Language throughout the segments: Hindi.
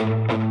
Thank you.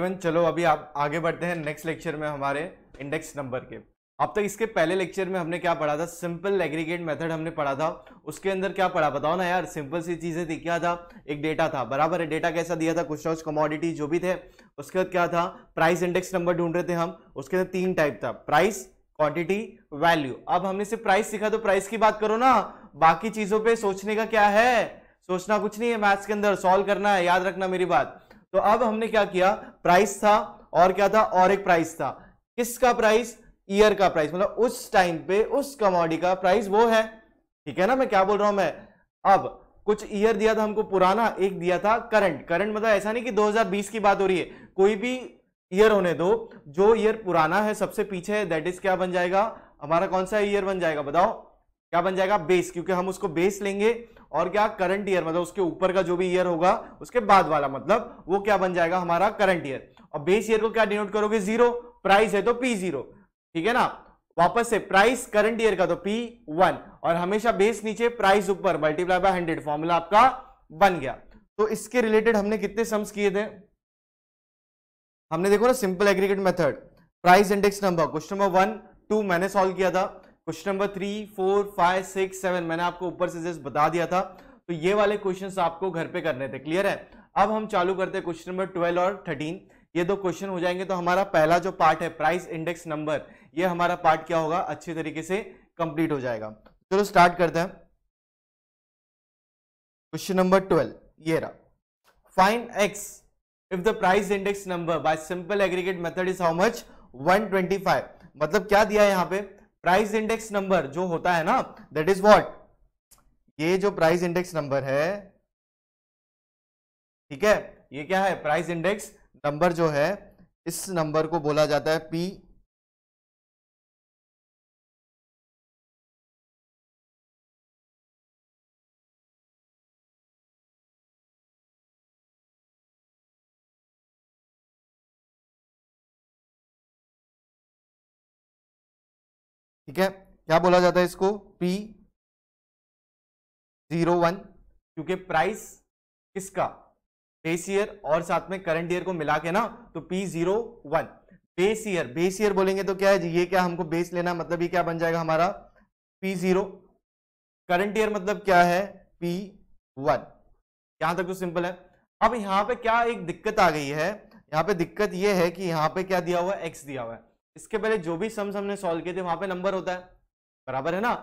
एवरीवन चलो अभी आप आगे बढ़ते हैं नेक्स्ट लेक्चर में हमारे इंडेक्स नंबर के अब तक इसके पहले लेक्चर में हमने क्या पढ़ा था सिंपल एग्रीगेट मेथड हमने पढ़ा था उसके अंदर क्या पढ़ा बताओ ना यार सिंपल सी चीज़ें थी क्या था एक डेटा था बराबर है डेटा कैसा दिया था कुछ ना कुछ कमोडिटी जो भी थे उसके बाद क्या था प्राइस इंडेक्स नंबर ढूंढ रहे थे हम उसके अंदर तीन टाइप था प्राइस क्वांटिटी वैल्यू अब हमने सिर्फ प्राइस सीखा तो प्राइस की बात करो ना बाकी चीज़ों पर सोचने का क्या है सोचना कुछ नहीं है मैथ्स के अंदर सॉल्व करना है याद रखना मेरी बात तो अब हमने क्या किया प्राइस था और क्या था और एक प्राइस था किसका प्राइस ईयर का प्राइस मतलब उस टाइम पे उस कमोडिटी का प्राइस वो है ठीक है ना मैं क्या बोल रहा हूं मैं अब कुछ ईयर दिया था हमको पुराना एक दिया था करंट करंट मतलब ऐसा नहीं कि 2020 की बात हो रही है कोई भी ईयर होने दो जो ईयर पुराना है सबसे पीछे है दैट इज क्या बन जाएगा हमारा कौन सा ईयर बन जाएगा बताओ क्या बन जाएगा बेस क्योंकि हम उसको बेस लेंगे और क्या करंट ईयर मतलब उसके ऊपर का जो भी ईयर होगा उसके बाद वाला मतलब वो क्या बन जाएगा हमारा करंट ईयर और बेस ईयर को क्या डिनोट करोगे जीरो प्राइस है तो पी जीरो ठीक है ना वापस से प्राइस करंट ईयर का तो पी वन और हमेशा बेस नीचे प्राइस ऊपर मल्टीप्लाई बाय हंड्रेड फॉर्मूला आपका बन गया तो इसके रिलेटेड हमने कितने सम्स किए थे हमने देखो ना simple aggregate method price index number question number one two मैंने सॉल्व किया था question number three four five six seven मैंने आपको ऊपर से जस्ट बता दिया था तो ये वाले क्वेश्चंस आपको घर पे करने थे क्लियर है अब हम चालू करते हैं क्वेश्चन नंबर ट्वेल्व और थर्टीन ये दो क्वेश्चन हो जाएंगे तो हमारा पहला जो पार्ट है प्राइस इंडेक्स नंबर ये हमारा पार्ट क्या होगा अच्छे तरीके से कंप्लीट हो जाएगा चलो स्टार्ट करते हैं क्वेश्चन नंबर ट्वेल्व ये रहा find X if the price index number by simple aggregate method is how much one मतलब क्या दिया है यहाँ पे प्राइस इंडेक्स नंबर जो होता है ना दैट इज व्हाट ये जो प्राइस इंडेक्स नंबर है ठीक है ये क्या है प्राइस इंडेक्स नंबर जो है इस नंबर को बोला जाता है पी ठीक है क्या बोला जाता है इसको पी जीरो वन क्योंकि प्राइस किसका बेस ईयर और साथ में करंट ईयर को मिला के ना तो P zero one base year base year बोलेंगे तो क्या है जी ये क्या हमको बेस लेना मतलब ये क्या बन जाएगा हमारा पी जीरो करंट ईयर मतलब क्या है पी वन यहां तक तो सिंपल है अब यहां पे क्या एक दिक्कत आ गई है यहां पे दिक्कत ये है कि यहां पे क्या दिया हुआ है एक्स दिया हुआ है इसके पहले जो भी सम्स हमने सॉल्व किए थे वहां पे नंबर होता है बराबर है ना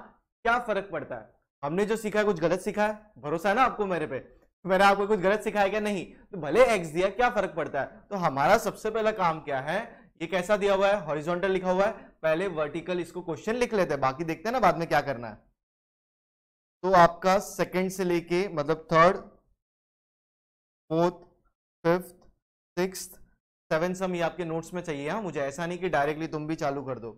क्या फर्क पड़ता है हमने जो सीखा है कुछ गलत सीखा है भरोसा है ना आपको मेरे पे तो मैंने आपको कुछ गलत सिखाया क्या नहीं तो भले एक्स दिया क्या फर्क पड़ता है तो हमारा सबसे पहला काम क्या है ये कैसा दिया हुआ है हॉरिजॉन्टल लिखा हुआ है पहले वर्टिकल इसको क्वेश्चन लिख लेते हैं बाकी देखते हैं ना बाद में क्या करना है तो आपका सेकंड से लेके मतलब third fourth fifth sixth seven सम ये आपके नोट्स में चाहिए हाँ मुझे ऐसा नहीं कि डायरेक्टली तुम भी चालू कर दो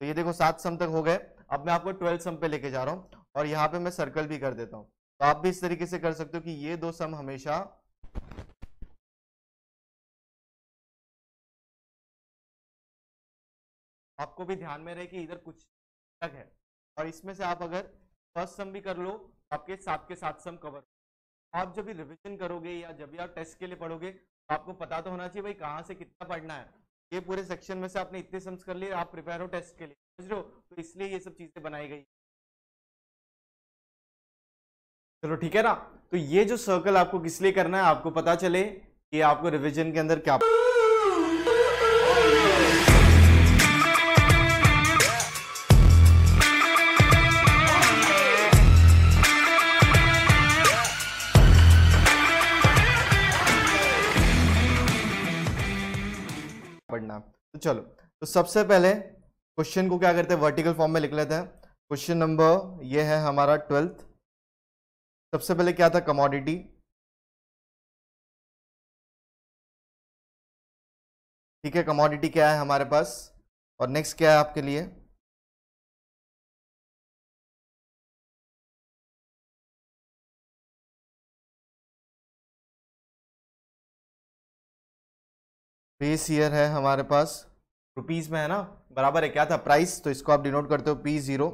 तो ये देखो सात सम तक हो गए अब मैं आपको ट्वेल्थ सम पे लेके जा रहा हूँ और यहाँ पे मैं सर्कल भी कर देता हूँ तो आप भी इस तरीके से कर सकते हो कि ये दो सम हमेशा आपको भी ध्यान में रहे कि इधर कुछ अलग है और इसमें से आप अगर फर्स्ट सम भी कर लो आपके साथ के साथ सम कवर आप जब भी रिविजन करोगे या जब भी आप टेस्ट के लिए पढ़ोगे आपको पता तो होना चाहिए भाई कहाँ से कितना पढ़ना है ये पूरे सेक्शन में से आपने इतने सम्स कर लिए आप प्रिपेयर हो टेस्ट के लिए समझ रहे हो तो इसलिए ये सब चीज़ें बनाई गई चलो ठीक है ना तो ये जो सर्कल आपको किस लिए करना है आपको पता चले कि आपको रिविजन के अंदर क्या तो चलो तो सबसे पहले क्वेश्चन को क्या करते हैं वर्टिकल फॉर्म में लिख लेते हैं क्वेश्चन नंबर ये है हमारा ट्वेल्थ सबसे पहले क्या था कमोडिटी ठीक है कमोडिटी क्या है हमारे पास और नेक्स्ट क्या है आपके लिए बेस ईयर है हमारे पास रुपीज़ में है ना बराबर है क्या था प्राइस तो इसको आप डिनोट करते हो पी ज़ीरो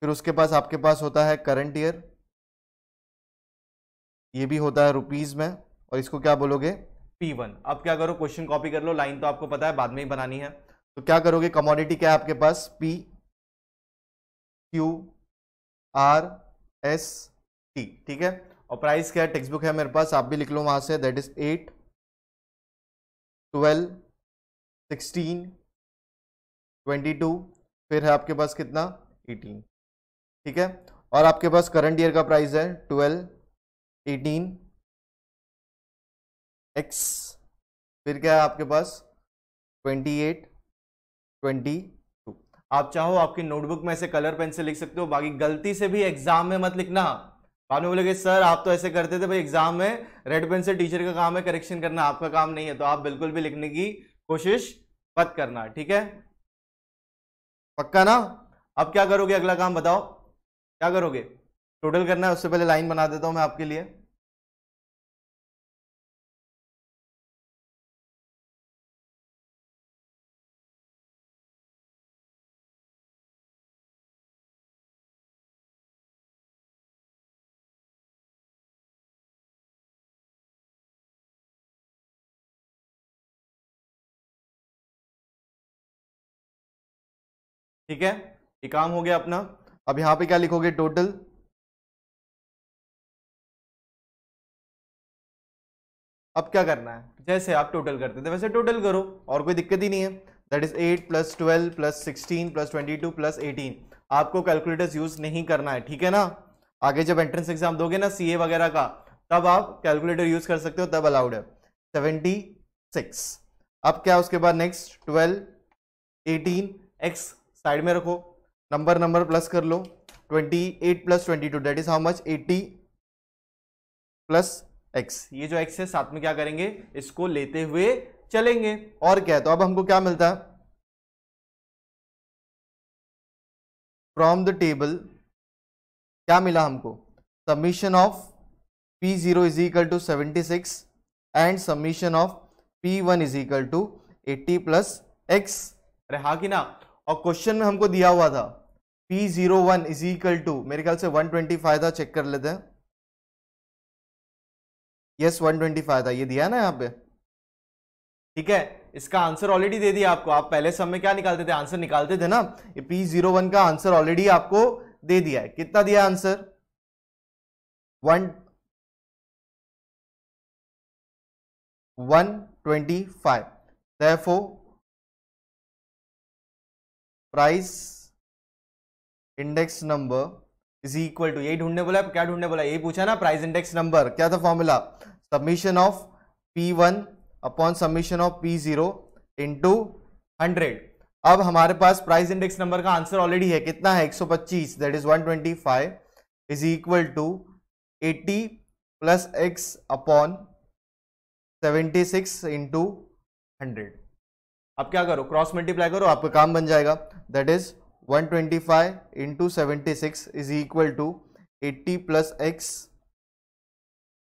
फिर उसके पास आपके पास होता है करंट ईयर ये भी होता है रुपीज़ में और इसको क्या बोलोगे पी वन अब क्या करो क्वेश्चन कॉपी कर लो लाइन तो आपको पता है बाद में ही बनानी है तो क्या करोगे कमोडिटी क्या है आपके पास P Q R S T ठीक है और प्राइस क्या है टेक्स्ट बुक है मेरे पास आप भी लिख लो वहाँ से that is eight twelve sixteen twenty two फिर है आपके पास कितना एटीन ठीक है और आपके पास करंट ईयर का प्राइस है ट्वेल्व एटीन एक्स फिर क्या है आपके पास ट्वेंटी एट ट्वेंटी टू आप चाहो आपकी नोटबुक में से कलर पेन से लिख सकते हो बाकी गलती से भी एग्जाम में मत लिखना बाद में बोले सर आप तो ऐसे करते थे भाई एग्जाम में रेड पेन से टीचर का काम है करेक्शन करना आपका काम नहीं है तो आप बिल्कुल भी लिखने की कोशिश मत करना ठीक है पक्का ना अब क्या करोगे अगला काम बताओ क्या करोगे टोटल करना है उससे पहले लाइन बना देता हूँ मैं आपके लिए ठीक है ये काम हो गया अपना अब यहाँ पे क्या लिखोगे टोटल अब क्या करना है जैसे आप टोटल करते थे वैसे टोटल करो और कोई दिक्कत ही नहीं है that is eight plus twelve plus sixteen plus twenty two plus eighteen आपको कैलकुलेटर्स यूज नहीं करना है ठीक है ना आगे जब एंट्रेंस एग्जाम दोगे ना सीए वगैरह का तब आप कैलकुलेटर यूज कर सकते हो तब अलाउड है सेवेंटी सिक्स अब क्या उसके बाद next twelve eighteen X side में रखो नंबर नंबर प्लस कर लो twenty eight plus twenty two that is how much eighty plus X ये जो एक्स है साथ में क्या करेंगे इसको लेते हुए चलेंगे और क्या है तो अब हमको क्या मिलता है फ्रॉम द टेबल क्या मिला हमको summation of P zero is equal to seventy six and submission of P one is equal to eighty plus X अरे हाँ कि ना और क्वेश्चन में हमको दिया हुआ था P zero one is equal to मेरे ख्याल से वन ट्वेंटी फाइव था चेक कर लेते हैं यस वन ट्वेंटी फाइव था ये दिया है ना यहाँ पे ठीक है इसका आंसर ऑलरेडी दे दिया आपको आप पहले सब में क्या निकालते थे आंसर निकालते थे ना ये पी जीरो वन का आंसर ऑलरेडी आपको दे दिया है कितना दिया answer one one twenty five price index number is equal to यही ढूंढने बोला क्या ढूंढने बोला यही पूछा ना प्राइस इंडेक्स नंबर क्या था formula summation of P one upon submission of P zero into hundred अब हमारे पास प्राइस इंडेक्स नंबर का आंसर ऑलरेडी है कितना है 125 that is 125 is equal to 80 plus X upon 76 six into hundred आप क्या करो क्रॉस मल्टीप्लाई करो आपका काम बन जाएगा that is 125 twenty five into seventy six is equal to eighty plus X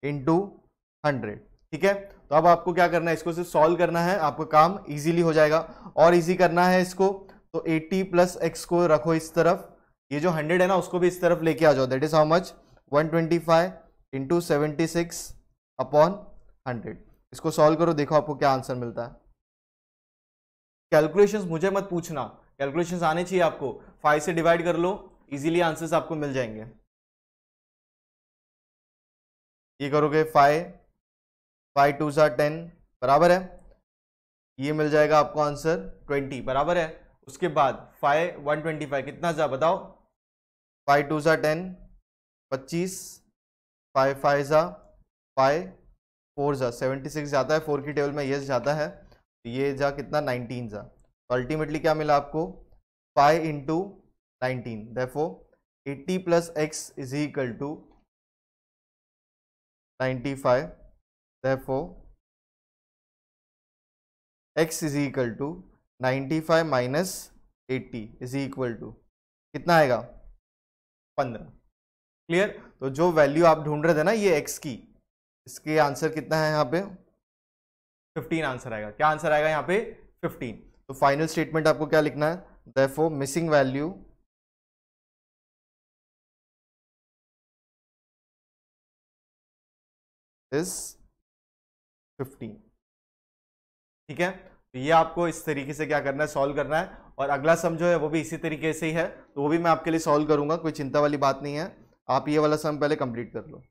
into hundred ठीक है तो अब आपको क्या करना है इसको सिर्फ सॉल्व करना है आपका काम इजीली हो जाएगा और इजी करना है इसको तो 80 प्लस एक्स को रखो इस तरफ ये जो 100 है ना उसको भी इस तरफ लेके आ जाओ that is how much 125 twenty five into seventy six upon hundred इसको सॉल्व करो देखो आपको क्या आंसर मिलता है कैलकुलेशंस मुझे मत पूछना कैलकुलेशंस आने चाहिए आपको फाइव से डिवाइड कर लो इजीली आंसर्स आपको मिल जाएंगे ये करोगे फाइव फाइव टू सा टेन बराबर है ये मिल जाएगा आपको आंसर ट्वेंटी बराबर है उसके बाद फाइव वन ट्वेंटी फाइव कितना जा बताओ फाइव टू सा टेन पच्चीस फाइव फाइव ज़ा फाइव फोर ज़ा सेवेंटी सिक्स जाता है फोर की टेबल में यस जाता है तो ये जा कितना नाइनटीन जा तो अल्टीमेटली क्या मिला आपको five into nineteen therefore eighty plus X is equal to ninety five therefore X is equal to ninety five minus eighty is equal to कितना आएगा पंद्रह क्लियर तो जो वैल्यू आप ढूंढ रहे थे ना ये एक्स की इसके आंसर कितना है यहाँ पे फिफ्टीन आंसर आएगा क्या आंसर आएगा यहाँ पे फिफ्टीन तो फाइनल स्टेटमेंट आपको क्या लिखना है therefore missing value is fifteen ठीक है तो ये आपको इस तरीके से क्या करना है सॉल्व करना है और अगला सम जो है वो भी इसी तरीके से ही है तो वो भी मैं आपके लिए सॉल्व करूंगा कोई चिंता वाली बात नहीं है आप ये वाला सम पहले कंप्लीट कर लो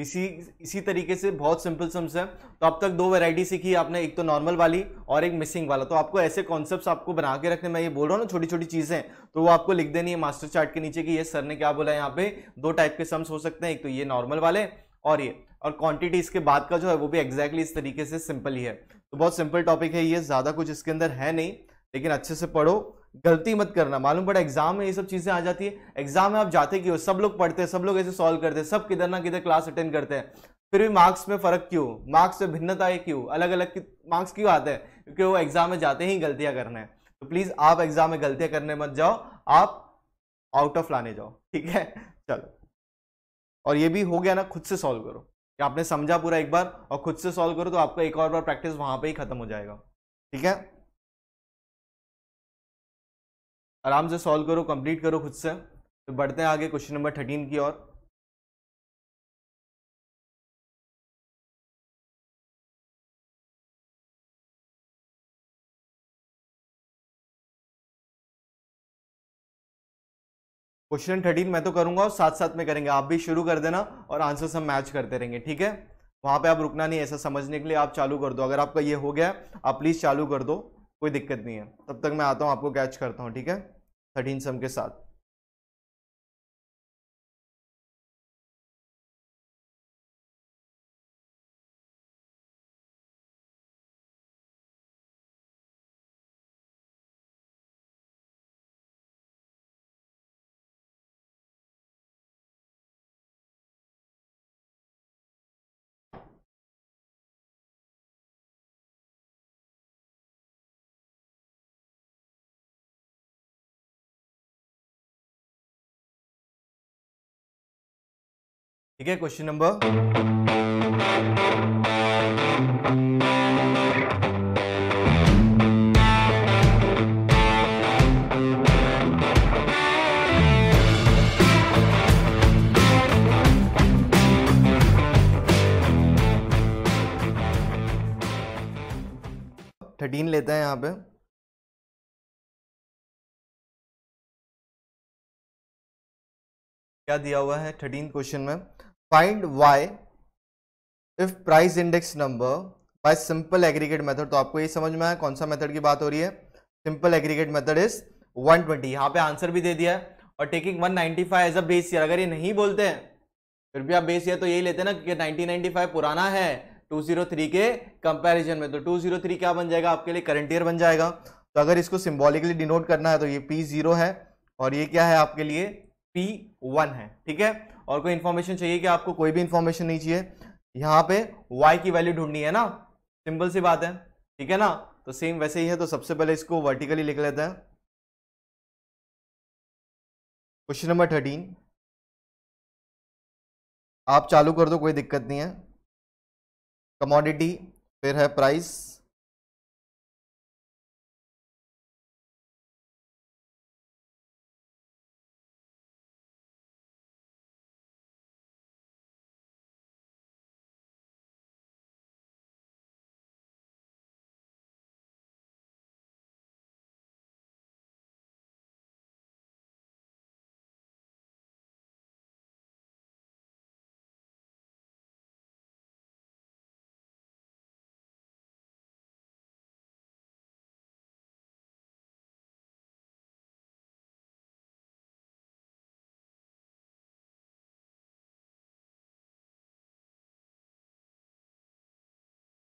इसी इसी तरीके से बहुत सिंपल सम्स है तो अब तक दो वैरायटी सीखी आपने एक तो नॉर्मल वाली और एक मिसिंग वाला तो आपको ऐसे कॉन्सेप्ट्स आपको बना के रखने मैं ये बोल रहा हूँ ना छोटी छोटी चीज़ें तो वो आपको लिख देनी है मास्टर चार्ट के नीचे कि ये सर ने क्या बोला यहाँ पे दो टाइप के सम्स हो सकते हैं एक तो ये नॉर्मल वाले और ये और क्वांटिटी इसके बाद का जो है वो भी एग्जैक्टली exactly इस तरीके से सिंपल ही है तो बहुत सिंपल टॉपिक है ये ज़्यादा कुछ इसके अंदर है नहीं लेकिन अच्छे से पढ़ो गलती मत करना मालूम पड़ा एग्जाम में ये सब चीज़ें आ जाती है एग्जाम में आप जाते क्यों सब लोग पढ़ते हैं सब लोग ऐसे सॉल्व करते हैं सब किधर ना किधर क्लास अटेंड करते हैं फिर भी मार्क्स में फर्क क्यों मार्क्स में भिन्नता है क्यों अलग अलग मार्क्स क्यों आते हैं क्योंकि वो एग्जाम में जाते ही गलतियां करना है तो प्लीज़ आप एग्जाम में गलतियां करने मत जाओ आप आउट ऑफ लाने जाओ ठीक है चलो और ये भी हो गया ना खुद से सॉल्व करो कि आपने समझा पूरा एक बार और खुद से सॉल्व करो तो आपका एक और बार प्रैक्टिस वहां पे ही खत्म हो जाएगा ठीक है आराम से सॉल्व करो कंप्लीट करो खुद से तो बढ़ते हैं आगे क्वेश्चन नंबर थर्टीन की ओर क्वेश्चन थर्टीन मैं तो करूंगा और साथ साथ में करेंगे आप भी शुरू कर देना और आंसर सब मैच करते रहेंगे ठीक है वहां पे आप रुकना नहीं ऐसा समझने के लिए आप चालू कर दो अगर आपका ये हो गया आप प्लीज़ चालू कर दो कोई दिक्कत नहीं है तब तक मैं आता हूँ आपको कैच करता हूँ ठीक है थर्टीन सम के साथ ठीक है क्वेश्चन नंबर थर्टीन लेते हैं यहां पे क्या दिया हुआ है थर्टीन क्वेश्चन में find Y if price index number by simple aggregate method तो आपको ये समझ में आया कौन सा मेथड की बात हो रही है simple aggregate method is 120 twenty यहाँ पे आंसर भी दे दिया है और taking 195 ninety five as a base year अगर ये नहीं बोलते हैं फिर भी आप बेस ईयर तो यही लेते हैं ना कि 1995 पुराना है 203 के कंपैरिजन में तो 203 क्या बन जाएगा आपके लिए करंट ईयर बन जाएगा तो अगर इसको सिम्बॉलिकली डिनोट करना है तो ये पी जीरो है और ये क्या है आपके लिए पी वन है ठीक है और कोई इन्फॉर्मेशन चाहिए कि आपको कोई भी इन्फॉर्मेशन नहीं चाहिए यहाँ पे वाई की वैल्यू ढूंढनी है ना सिंपल सी बात है ठीक है ना तो सेम वैसे ही है तो सबसे पहले इसको वर्टिकली लिख लेते हैं क्वेश्चन नंबर थर्टीन आप चालू कर दो कोई दिक्कत नहीं है कमोडिटी फिर है प्राइस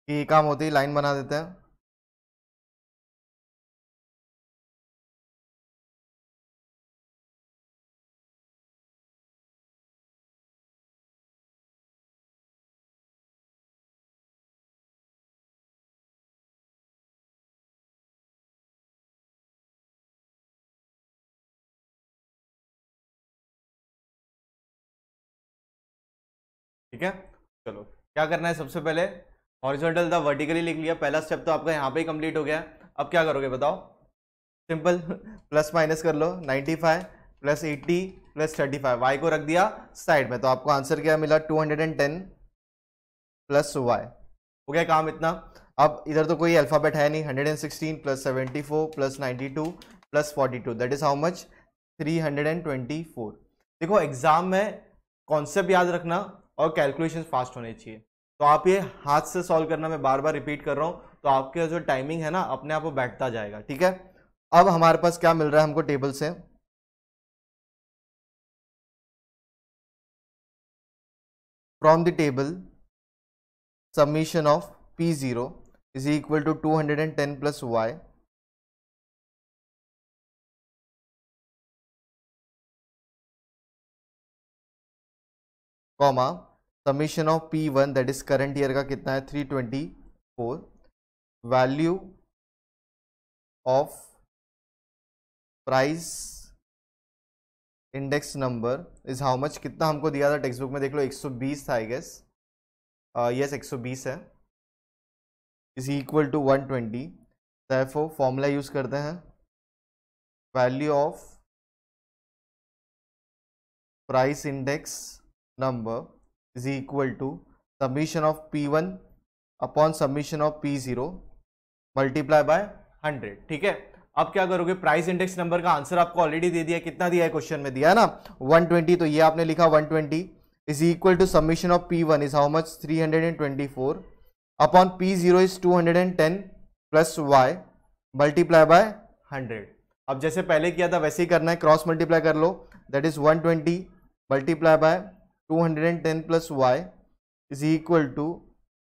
कि काम होती लाइन बना देते हैं ठीक है चलो क्या करना है सबसे पहले हॉरिजॉन्टल था वर्टिकली लिख लिया पहला स्टेप तो आपका यहाँ पे ही कंप्लीट हो गया अब क्या करोगे बताओ सिंपल प्लस माइनस कर लो 95 five plus eighty plus thirty five Y को रख दिया साइड में तो आपको आंसर क्या मिला 210 प्लस वाई हो गया काम इतना अब इधर तो कोई अल्फ़ाबेट है नहीं 116 plus four plus two plus two that is how much three देखो एग्ज़ाम में कॉन्सेप्ट याद रखना और कैलकुलेशन फास्ट होने चाहिए तो आप ये हाथ से सॉल्व करना मैं बार बार रिपीट कर रहा हूँ तो आपके जो टाइमिंग है ना अपने आप को बैठता जाएगा ठीक है अब हमारे पास क्या मिल रहा है हमको टेबल से from the table summation of P zero is equal to two hundred and ten plus Y comma summation of P one that is current year का कितना है three twenty four value of price index number is how much कितना हमको दिया था टेक्स्ट बुक में देख लो 120 था आई गेस यस 120 है is equal to 120 twenty therefore formula use करते हैं value of price index number is equal to summation of P1 upon submission of P zero multiply by hundred ठीक है अब क्या करोगे प्राइस इंडेक्स नंबर का आंसर आपको ऑलरेडी दे दिया कितना दिया है क्वेश्चन में दिया है ना 120 तो ये आपने लिखा 120 twenty is equal to submission of P one is how much 324 upon P zero is ten plus Y multiply by 100 अब जैसे पहले किया था वैसे ही करना है क्रॉस मल्टीप्लाई कर लो that is 120 multiply by two hundred and ten plus Y is equal to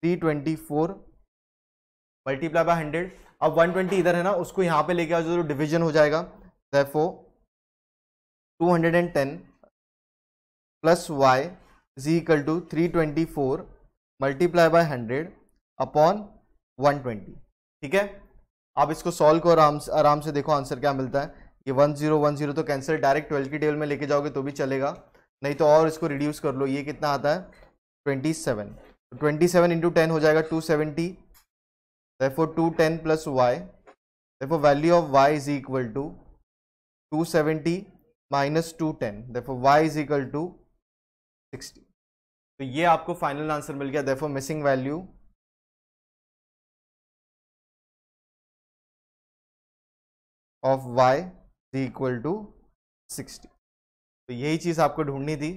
three twenty four multiply by hundred अब वन ट्वेंटी इधर है ना उसको यहाँ पे लेके आ जाओ तो डिविजन हो जाएगा therefore two hundred and ten plus Y is equal to three twenty four multiply by hundred upon one twenty ठीक है आप इसको सॉल्व करो आराम से आराम से देखो आंसर क्या मिलता है ये वन ज़ीरो वन ज़ीरो तो कैंसिल डायरेक्ट ट्वेल्व की टेबल में लेके जाओगे तो भी चलेगा नहीं तो और इसको रिड्यूस कर लो ये कितना आता है twenty seven twenty seven into ten हो जाएगा two seventy two ten plus Y देखो value of Y is equal to two seventy minus two ten देखो Y is equal to sixty तो ये आपको फाइनल आंसर मिल गया therefore missing value of Y is equal to sixty तो यही चीज़ आपको ढूंढनी थी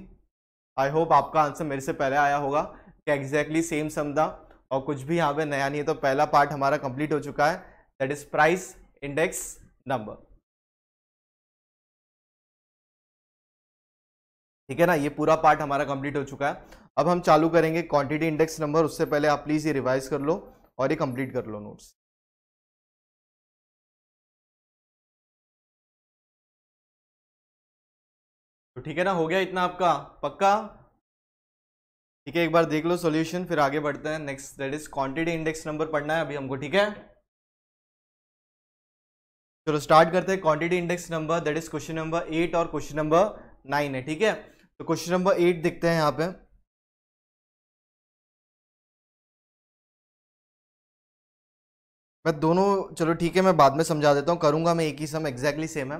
आई होप आपका आंसर मेरे से पहले आया होगा कि एग्जैक्टली सेम समा और कुछ भी यहाँ पे नया नहीं है तो पहला पार्ट हमारा कंप्लीट हो चुका है that is price index number ठीक है ना ये पूरा पार्ट हमारा कंप्लीट हो चुका है अब हम चालू करेंगे क्वांटिटी इंडेक्स नंबर उससे पहले आप प्लीज़ ये रिवाइज कर लो और ये कंप्लीट कर लो नोट्स तो ठीक है ना हो गया इतना आपका पक्का ठीक है एक बार देख लो सॉल्यूशन फिर आगे बढ़ते हैं next that is quantity index number पढ़ना है अभी हमको ठीक है चलो स्टार्ट करते हैं quantity index number that is question number eight और क्वेश्चन नंबर नाइन है ठीक है तो क्वेश्चन नंबर एट देखते हैं यहाँ पे मैं दोनों चलो ठीक है मैं बाद में समझा देता हूँ करूंगा मैं एक ही सम एग्जैक्टली सेम है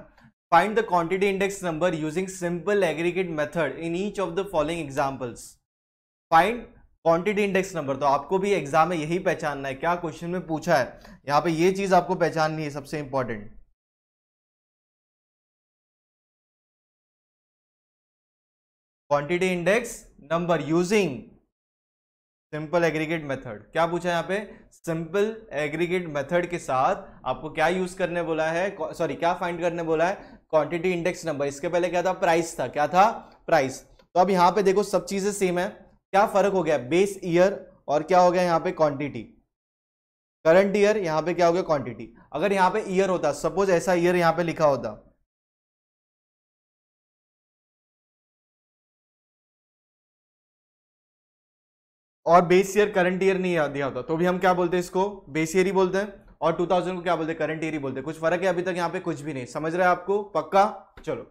Find the quantity index number using simple aggregate method in each of the following examples. Find quantity index number तो आपको भी एग्जाम में यही पहचानना है क्या क्वेश्चन में पूछा है यहाँ पे ये चीज आपको पहचाननी है सबसे important quantity index number using simple aggregate method क्या पूछा है यहाँ पे सिंपल एग्रीगेट मेथड के साथ आपको क्या यूज करने बोला है सॉरी क्या फाइंड करने बोला है क्वांटिटी इंडेक्स नंबर इसके पहले क्या था प्राइस था क्या था प्राइस तो अब यहाँ पे देखो सब चीजें सेम है क्या फर्क हो गया बेस ईयर और क्या हो गया यहाँ पे क्वांटिटी करंट ईयर यहाँ पे क्या हो गया क्वांटिटी अगर यहाँ पे ईयर होता सपोज ऐसा ईयर यहाँ पे लिखा होता और बेस ईयर करंट ईयर नहीं दिया होता तो भी हम क्या बोलते हैं इसको बेस ईयर ही बोलते हैं और 2000 को क्या बोलते हैं करंट ईयर ही बोलते हैं कुछ फर्क है अभी तक यहाँ पे कुछ भी नहीं समझ रहे हैं आपको पक्का चलो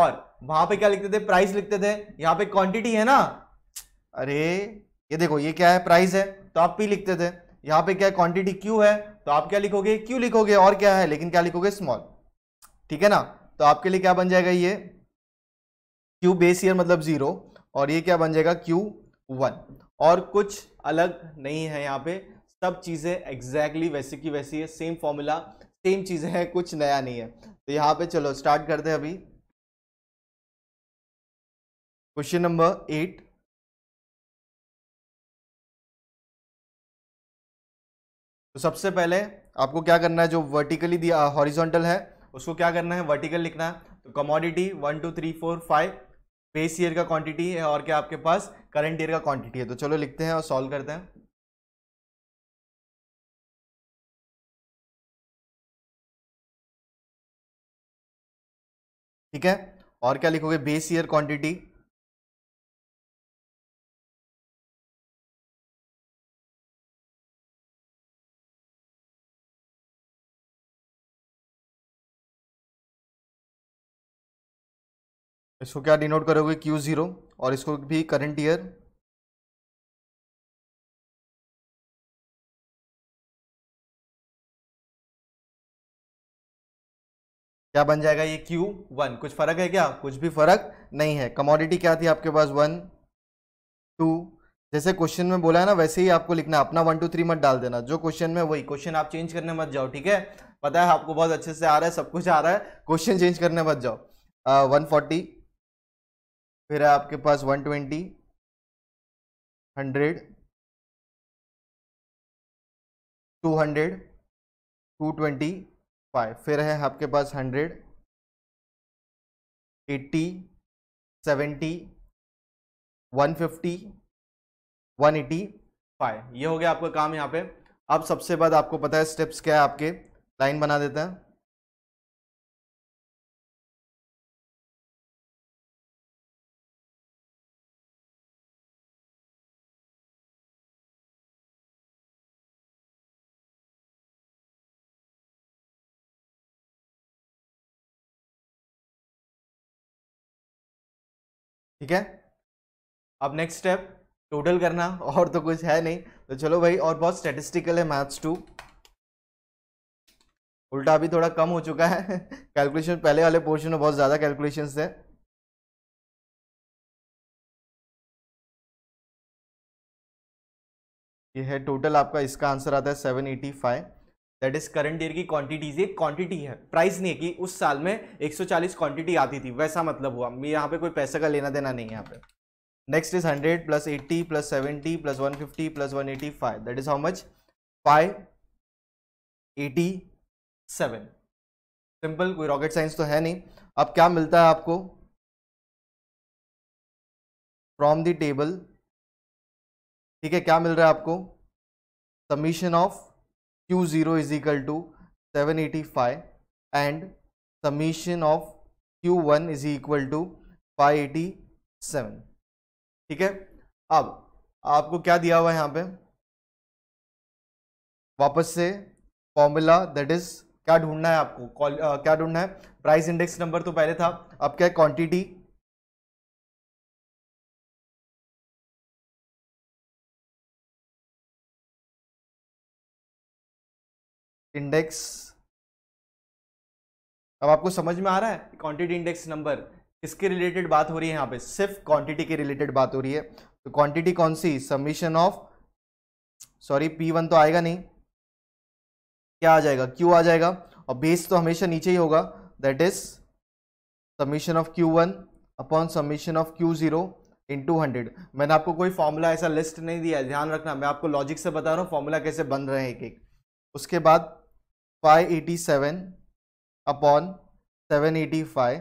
और वहां पे क्या लिखते थे प्राइस लिखते थे यहाँ पे क्वांटिटी है ना अरे ये देखो ये क्या है प्राइस है तो आप पी लिखते थे यहाँ पे क्या है क्वांटिटी क्यू है तो आप क्या लिखोगे क्यू लिखोगे और क्या है लेकिन क्या लिखोगे स्मॉल ठीक है ना तो आपके लिए क्या बन जाएगा ये क्यू बेस ईयर मतलब जीरो और ये क्या बन जाएगा क्यू वन और कुछ अलग नहीं है यहाँ पे सब चीज़ें एग्जैक्टली वैसी की वैसी है सेम फॉर्मूला सेम चीज़ें हैं कुछ नया नहीं है तो यहाँ पे चलो स्टार्ट करते हैं अभी क्वेश्चन नंबर एट तो सबसे पहले आपको क्या करना है जो वर्टिकली दिया हॉरिजॉन्टल है उसको क्या करना है वर्टिकल लिखना है तो commodity one two three four five base year का क्वांटिटी है और क्या आपके पास करंट ईयर का क्वांटिटी है तो चलो लिखते हैं और सॉल्व करते हैं ठीक है और क्या लिखोगे बेस ईयर क्वांटिटी इसको क्या डिनोट करोगे क्यू जीरो और इसको भी करंट ईयर क्या बन जाएगा ये क्यू वन कुछ फर्क है क्या कुछ भी फर्क नहीं है कमोडिटी क्या थी आपके पास वन टू जैसे क्वेश्चन में बोला है ना वैसे ही आपको लिखना अपना वन टू थ्री मत डाल देना जो क्वेश्चन में वही क्वेश्चन आप चेंज करने मत जाओ ठीक है पता है आपको बहुत अच्छे से आ रहा है सब कुछ आ रहा है क्वेश्चन चेंज करने मत जाओ वन फोर्टी फिर है आपके पास one twenty hundred two hundred two twenty five फिर है आपके पास hundred eighty seventy one fifty one eighty five ये हो गया आपका काम यहाँ पे अब सबसे बाद आपको पता है स्टेप्स क्या है आपके लाइन बना देते हैं ठीक है अब नेक्स्ट स्टेप टोटल करना और तो कुछ है नहीं तो चलो भाई और बहुत स्टेटिस्टिकल है मैथ्स टू उल्टा अभी थोड़ा कम हो चुका है कैलकुलेशन पहले वाले पोर्शन में बहुत ज़्यादा कैलकुलेशन थे ये है टोटल आपका इसका आंसर आता है seven eighty five that is current year की क्वांटिटीज एक क्वांटिटी है प्राइस नहीं है कि उस साल में 140 क्वांटिटी आती थी वैसा मतलब हुआ यहाँ पे कोई पैसे का लेना देना नहीं है यहाँ पे next is 100 plus 80 plus 70 plus 150 plus 185 that is how much seven simple कोई रॉकेट साइंस तो है नहीं अब क्या मिलता है आपको फ्रॉम द टेबल ठीक है क्या मिल रहा है आपको summation of seven eighty is equal to 785 and summation of Q1 is equal to 587 ठीक है अब आपको क्या दिया हुआ है यहाँ पे वापस से फॉर्मूला दैट इज क्या ढूंढना है आपको क्या ढूंढना है प्राइस इंडेक्स नंबर तो पहले था अब क्या क्वांटिटी इंडेक्स अब आपको समझ में आ रहा है क्वांटिटी इंडेक्स नंबर किसके रिलेटेड बात हो रही है यहाँ पे सिर्फ क्वांटिटी के रिलेटेड बात हो रही है तो क्वांटिटी कौन सी summation of sorry P one तो आएगा नहीं क्या आ जाएगा क्यू आ जाएगा और बेस तो हमेशा नीचे ही होगा that is summation of Q one upon summation of Q zero into hundred मैंने आपको कोई फॉर्मूला ऐसा लिस्ट नहीं दिया ध्यान रखना मैं आपको लॉजिक से बता रहा हूँ फॉर्मूला कैसे बन रहे हैं एक एक उसके बाद 587 अपॉन 785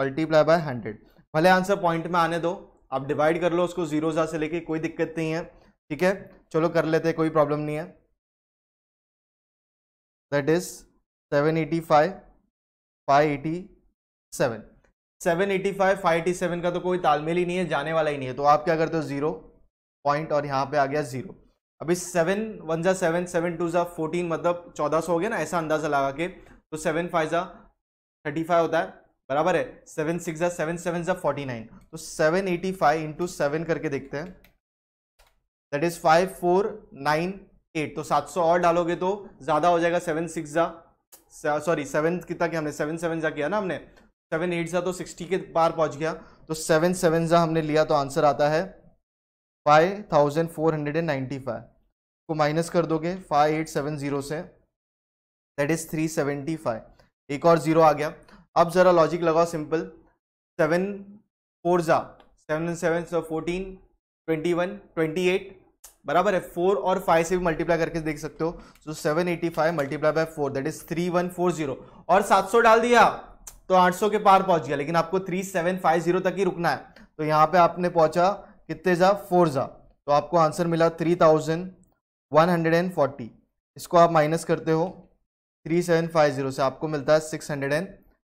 मल्टीप्लाई बाय 100 भले आंसर पॉइंट में आने दो आप डिवाइड कर लो उसको जीरो से लेके कोई दिक्कत नहीं है ठीक है चलो कर लेते हैं कोई प्रॉब्लम नहीं है दैट इज 785 587 785 587 का तो कोई तालमेल ही नहीं है जाने वाला ही नहीं है तो आप क्या करते हो जीरो पॉइंट और यहाँ पे आ गया जीरो अभी सेवन वन जा सेवन सेवन टू जा फोर्टीन मतलब चौदह सौ हो गया ना ऐसा अंदाज़ा लगा के तो सेवन फाइव जा थर्टी फाइव होता है बराबर है सेवन सिक्स जा सेवन सेवन जा फोर्टी नाइन तो seven eighty five into seven करके देखते हैं that is five four nine eight तो सात सौ और डालोगे तो ज़्यादा हो जाएगा सेवन सिक्स जा सॉरी सेवन कितना किया हमने सेवन सेवन जा किया ना हमने सेवन एट जा तो सिक्सटी के पार पहुंच गया तो सेवन सेवन जा हमने लिया तो आंसर आता है five thousand four hundred and ninety five को माइनस कर दोगे फाइव एट सेवन ज़ीरो से that is three seventy five एक और ज़ीरो आ गया अब ज़रा लॉजिक लगाओ सिंपल सेवन फोर ज़ा seven seven so fourteen twenty one twenty eight बराबर है फोर और फाइव से भी मल्टीप्लाई करके देख सकते हो so seven eighty five multiply by four that is three one four zero और सात सौ डाल दिया तो आठ सौ के पार पहुंच गया लेकिन आपको थ्री सेवन फाइव ज़ीरो तक ही रुकना है तो यहाँ पे आपने पहुंचा कितने ज़ा फोर ज़ा तो आपको आंसर मिला three thousand one hundred and forty इसको आप माइनस करते हो थ्री सेवन फाइव ज़ीरो से आपको मिलता है सिक्स हंड्रेड एंड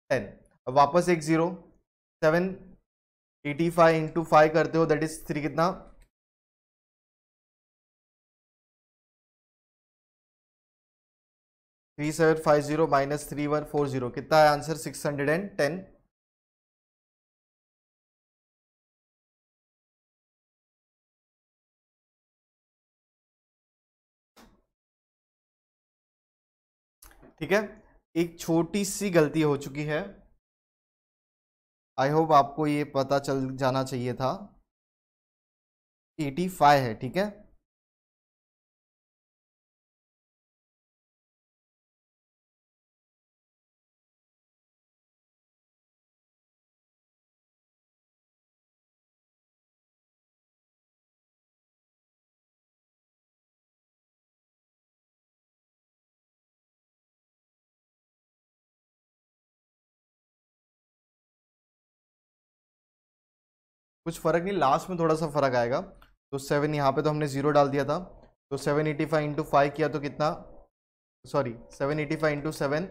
टेन अब वापस एक zero seven eighty five into five करते हो दैट इज़ थ्री कितना three seven five zero minus three one four zero कितना है answer six hundred and ten ठीक है एक छोटी सी गलती हो चुकी है आई होप आपको ये पता चल जाना चाहिए था एटी फाइव है ठीक है कुछ फ़र्क नहीं लास्ट में थोड़ा सा फ़र्क आएगा तो सेवन यहाँ पे तो हमने ज़ीरो डाल दिया था तो seven eighty five into five किया तो कितना sorry seven eighty five into seven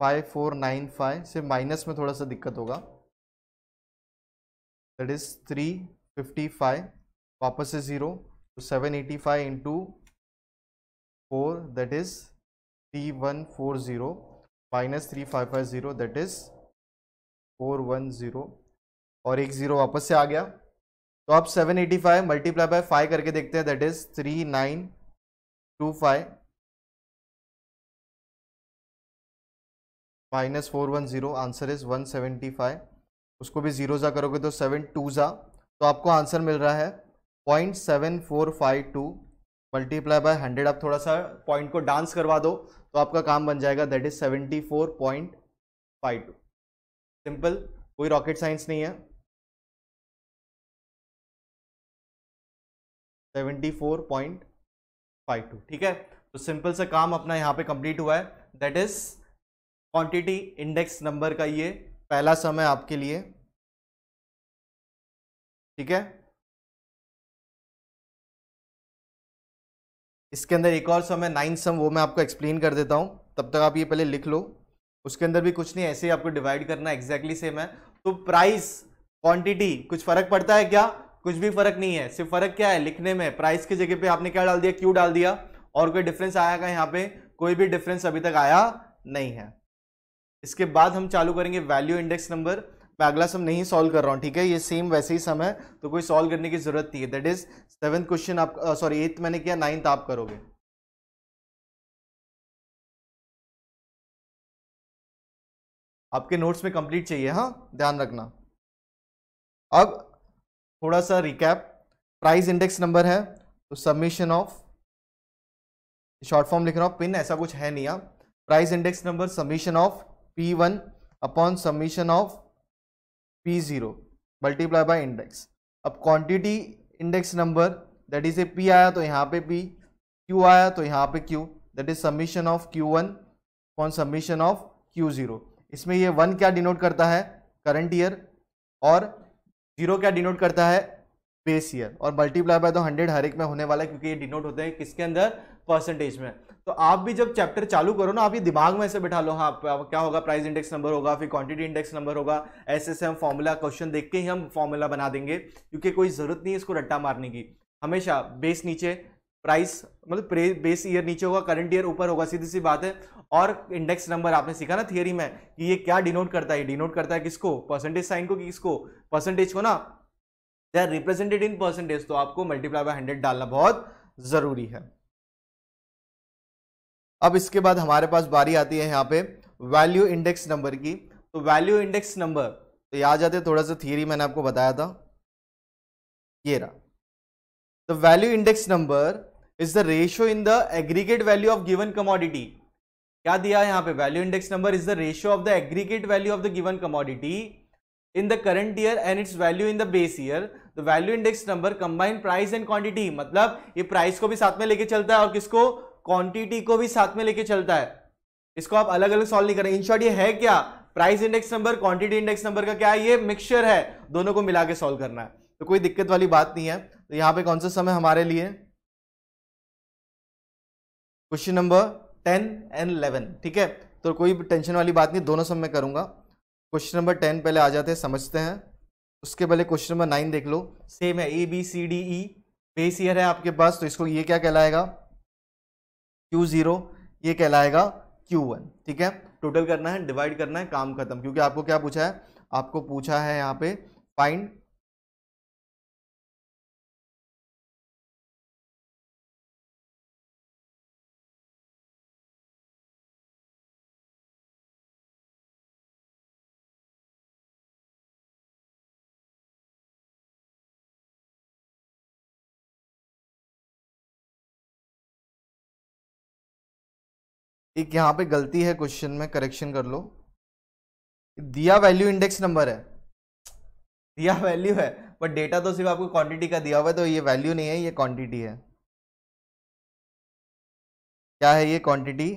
five four nine five से माइनस में थोड़ा सा दिक्कत होगा that is three fifty five वापस से ज़ीरो तो seven eighty five into four that is three one four zero minus three five five zero that is four one zero और एक जीरो वापस से आ गया तो आप 785 eighty five multiply by five करके देखते हैं that is three nine two five minus four one zero answer is one seventy five उसको भी जीरो ज़ा करोगे तो सेवन टू ज़ा तो आपको आंसर मिल रहा है point seven four five two multiply by hundred आप थोड़ा सा पॉइंट को डांस करवा दो तो आपका काम बन जाएगा that is seventy four point five two simple कोई रॉकेट साइंस नहीं है 74.52 ठीक है तो सिंपल सा काम अपना यहाँ पे कंप्लीट हुआ है that is quantity index number का ये पहला समय आपके लिए ठीक है इसके अंदर एक और समय नाइन सम वो मैं आपको एक्सप्लेन कर देता हूँ तब तक आप ये पहले लिख लो उसके अंदर भी कुछ नहीं ऐसे ही आपको डिवाइड करना एग्जैक्टली exactly सेम है तो प्राइस क्वांटिटी कुछ फर्क पड़ता है क्या कुछ भी फर्क नहीं है सिर्फ फर्क क्या है लिखने में प्राइस की जगह पे आपने क्या डाल दिया क्यू डाल दिया और कोई डिफरेंस आया का यहाँ पे कोई भी डिफरेंस अभी तक आया नहीं है इसके बाद हम चालू करेंगे वैल्यू इंडेक्स नंबर मैं अगला सम नहीं सॉल्व कर रहा हूँ ठीक है ये सेम वैसे ही सम है तो कोई सॉल्व करने की जरूरत नहीं है दैट इज सेवेंथ क्वेश्चन आप सॉरी एथ मैंने किया नाइन्थ आप करोगे आपके नोट्स में कंप्लीट चाहिए हाँ ध्यान रखना अब थोड़ा सा रिकैप प्राइस इंडेक्स नंबर है तो सबमिशन ऑफ शॉर्ट फॉर्म लिख रहा हूँ पिन ऐसा कुछ है नहीं price index number submission of P one upon submission of P zero multiply by index अब quantity index number that is A P आया तो यहाँ पे पी क्यू आया तो यहाँ पे Q that is submission of Q one upon submission of Q zero इसमें ये वन क्या डिनोट करता है करंट ईयर और जीरो क्या डिनोट करता है बेस ईयर और मल्टीप्लाई बाय द हंड्रेड हर एक में होने वाला है क्योंकि ये डिनोट होते हैं किसके अंदर परसेंटेज में तो आप भी जब चैप्टर चालू करो ना आप ये दिमाग में से बैठा लो हाँ क्या होगा प्राइस इंडेक्स नंबर होगा फिर क्वांटिटी इंडेक्स नंबर होगा ऐसे से हम फॉर्मूला क्वेश्चन देख के ही हम फॉर्मूला बना देंगे क्योंकि कोई ज़रूरत नहीं है इसको रट्टा मारने की हमेशा बेस नीचे प्राइस मतलब बेस ईयर नीचे होगा करंट ईयर ऊपर होगा सीधी सी बात है और इंडेक्स नंबर आपने सीखा ना थियरी में कि ये क्या डिनोट करता है डिनोट करता है किसको परसेंटेज साइन को किसको परसेंटेज को ना they are represented in percentage तो आपको मल्टीप्लाई बाय हंड्रेड डालना बहुत जरूरी है अब इसके बाद हमारे पास बारी आती है यहाँ पे वैल्यू इंडेक्स नंबर की तो वैल्यू इंडेक्स नंबर तो याद आते जाते थोड़ा सा थियरी मैंने आपको बताया था ये रहा the value index number is the ratio in the aggregate value of given commodity क्या दिया यहाँ पे value index number is the ratio of the aggregate value of the given commodity in the current year and its value in the base year the value index number combine price and quantity मतलब ये price को भी साथ में लेके चलता है और किसको quantity को भी साथ में लेके चलता है इसको आप अलग अलग सॉल्व नहीं करें इन शॉर्ट ये है क्या price index number quantity index number का क्या है ये मिक्सचर है दोनों को मिला के सॉल्व करना है तो कोई दिक्कत वाली बात नहीं है तो यहां पे कौन सा समय हमारे लिए question number ten and eleven ठीक है तो कोई टेंशन वाली बात नहीं दोनों समय करूंगा क्वेश्चन नंबर टेन पहले आ जाते हैं समझते हैं उसके पहले क्वेश्चन नंबर नाइन देख लो सेम है A B C D E base year है आपके पास तो इसको ये क्या कहलाएगा क्यू ज़ीरो ये कहलाएगा क्यू वन ठीक है टोटल करना है डिवाइड करना है काम खत्म क्योंकि आपको क्या पूछा है आपको पूछा है यहाँ पे फाइंड एक यहाँ पे गलती है क्वेश्चन में करेक्शन कर लो दिया वैल्यू इंडेक्स नंबर है दिया वैल्यू है बट डेटा तो सिर्फ आपको क्वांटिटी का दिया हुआ है तो ये वैल्यू नहीं है ये क्वांटिटी है क्या है ये क्वांटिटी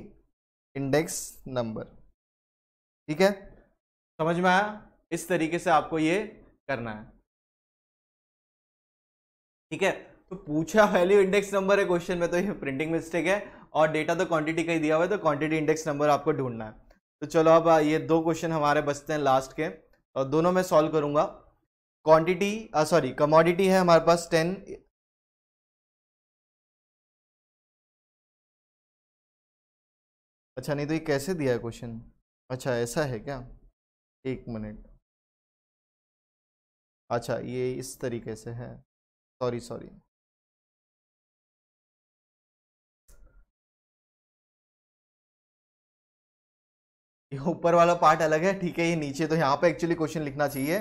इंडेक्स नंबर ठीक है समझ में आया इस तरीके से आपको ये करना है ठीक है तो पूछा वैल्यू इंडेक्स नंबर है क्वेश्चन में तो ये प्रिंटिंग मिस्टेक है और डेटा तो क्वांटिटी का ही दिया हुआ है तो क्वांटिटी इंडेक्स नंबर आपको ढूंढना है तो चलो अब ये दो क्वेश्चन हमारे बचते हैं लास्ट के और दोनों में सॉल्व करूँगा क्वांटिटी सॉरी कमोडिटी है हमारे पास टेन अच्छा नहीं तो ये कैसे दिया है क्वेश्चन अच्छा ऐसा है क्या एक मिनट अच्छा ये इस तरीके से है सॉरी सॉरी ये ऊपर वाला पार्ट अलग है ठीक है ये नीचे तो यहाँ पे एक्चुअली क्वेश्चन लिखना चाहिए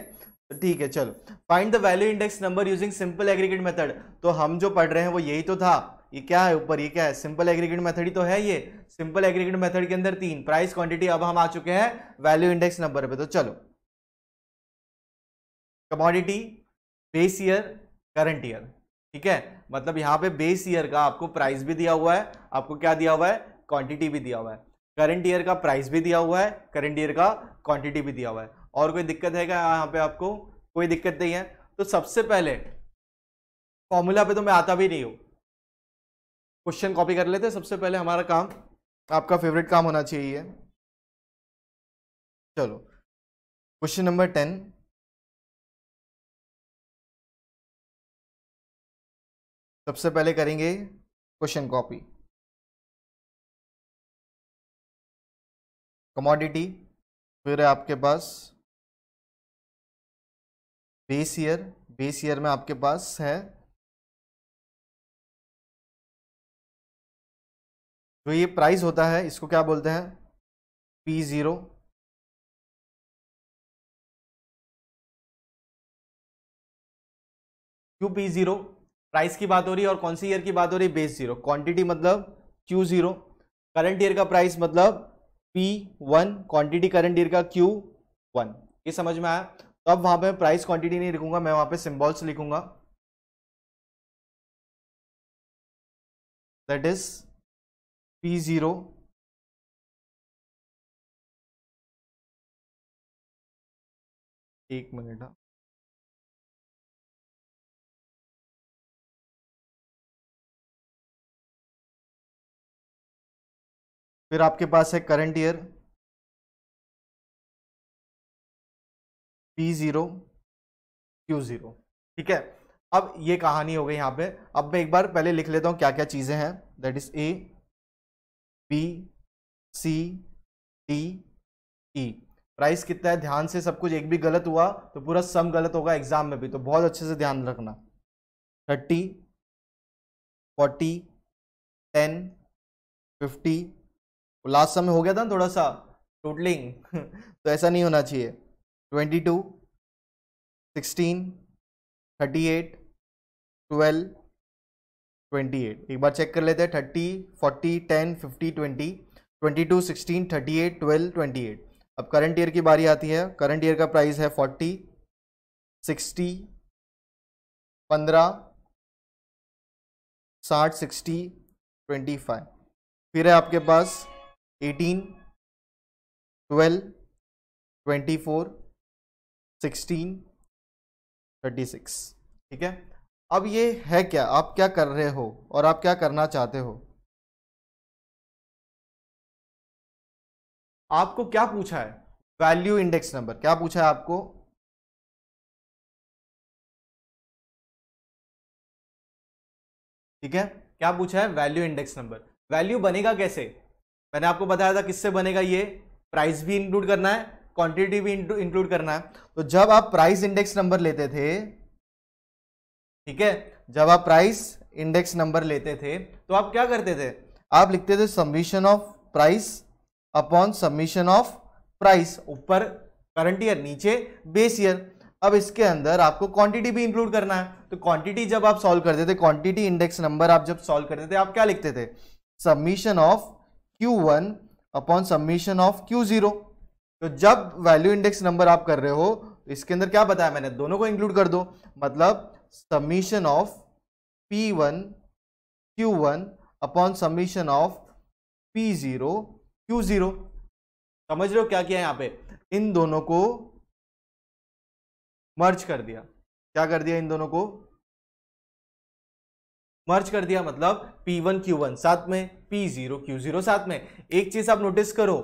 ठीक है चलो find the value index number using simple aggregate method तो हम जो पढ़ रहे हैं वो यही तो था ये क्या है ऊपर ये क्या है सिंपल एग्रीगेट मेथड ही तो है ये सिंपल एग्रीगेट मेथड के अंदर तीन प्राइस क्वांटिटी अब हम आ चुके हैं वैल्यू इंडेक्स नंबर पे तो चलो commodity base year current year ठीक है मतलब यहाँ पे बेस ईयर का आपको प्राइस भी दिया हुआ है आपको क्या दिया हुआ है क्वांटिटी भी दिया हुआ है करंट ईयर का प्राइस भी दिया हुआ है करंट ईयर का क्वांटिटी भी दिया हुआ है और कोई दिक्कत है क्या यहाँ पे आपको कोई दिक्कत नहीं है तो सबसे पहले फॉर्मूला पे तो मैं आता भी नहीं हूँ क्वेश्चन कॉपी कर लेते हैं सबसे पहले हमारा काम आपका फेवरेट काम होना चाहिए चलो क्वेश्चन नंबर टेन सबसे पहले करेंगे क्वेश्चन कॉपी कमोडिटी फिर आपके पास बेस ईयर बेस ईयर में आपके पास है जो ये प्राइस होता है इसको क्या बोलते हैं P zero Q P zero price की बात हो रही है और कौन सी ईयर की बात हो रही है बेस ज़ीरो क्वांटिटी मतलब क्यू ज़ीरो करंट ईयर का प्राइस मतलब P one quantity current year का क्यू वन ये समझ में आया तो अब वहां पे प्राइस क्वांटिटी नहीं लिखूंगा मैं वहां पे सिंबल्स लिखूंगा दैट इज पी जीरो एक मिनट हाँ। फिर आपके पास है current year P zero Q zero ठीक है अब ये कहानी हो गई यहां पे अब मैं एक बार पहले लिख लेता हूँ क्या क्या चीज़ें हैं that is A B C D E price कितना है ध्यान से सब कुछ एक भी गलत हुआ तो पूरा सम गलत होगा एग्जाम में भी तो बहुत अच्छे से ध्यान रखना थर्टी फोर्टी टेन फिफ्टी वो लास्ट समय हो गया था ना थोड़ा सा टोटलिंग तो ऐसा नहीं होना चाहिए twenty two sixteen thirty eight twelve twenty eight एक बार चेक कर लेते हैं thirty forty ten fifty twenty twenty two sixteen thirty eight twelve twenty eight अब करंट ईयर की बारी आती है करंट ईयर का प्राइस है फोर्टी सिक्सटी पंद्रह साठ सिक्सटी ट्वेंटी फाइव फिर है आपके पास eighteen twelve twenty four sixteen thirty six ठीक है अब ये है क्या आप क्या कर रहे हो और आप क्या करना चाहते हो आपको क्या पूछा है वैल्यू इंडेक्स नंबर क्या पूछा है आपको ठीक है क्या पूछा है वैल्यू इंडेक्स नंबर वैल्यू बनेगा कैसे मैंने आपको बताया था किससे बनेगा ये प्राइस भी इंक्लूड करना है क्वांटिटी भी इंक्लूड करना है तो जब आप प्राइस इंडेक्स नंबर लेते थे ठीक है जब आप प्राइस इंडेक्स नंबर लेते थे तो आप क्या करते थे आप लिखते थे submission of price upon submission of price ऊपर करंट ईयर नीचे बेस ईयर अब इसके अंदर आपको क्वांटिटी भी इंक्लूड करना है तो क्वांटिटी जब आप सॉल्व करते थे क्वांटिटी इंडेक्स नंबर आप जब सॉल्व करते थे आप क्या लिखते थे submission of Q one upon summation of Q zero तो जब वैल्यू इंडेक्स नंबर आप कर रहे हो तो इसके अंदर क्या बताया मैंने दोनों को इंक्लूड कर दो मतलब summation of P one Q one upon summation of P zero Q zero समझ रहे हो क्या किया यहां पे इन दोनों को मर्ज कर दिया क्या कर दिया इन दोनों को मर्ज कर दिया मतलब P1 Q1 साथ में पी जीरो क्यू जीरो साथ में एक चीज आप नोटिस करो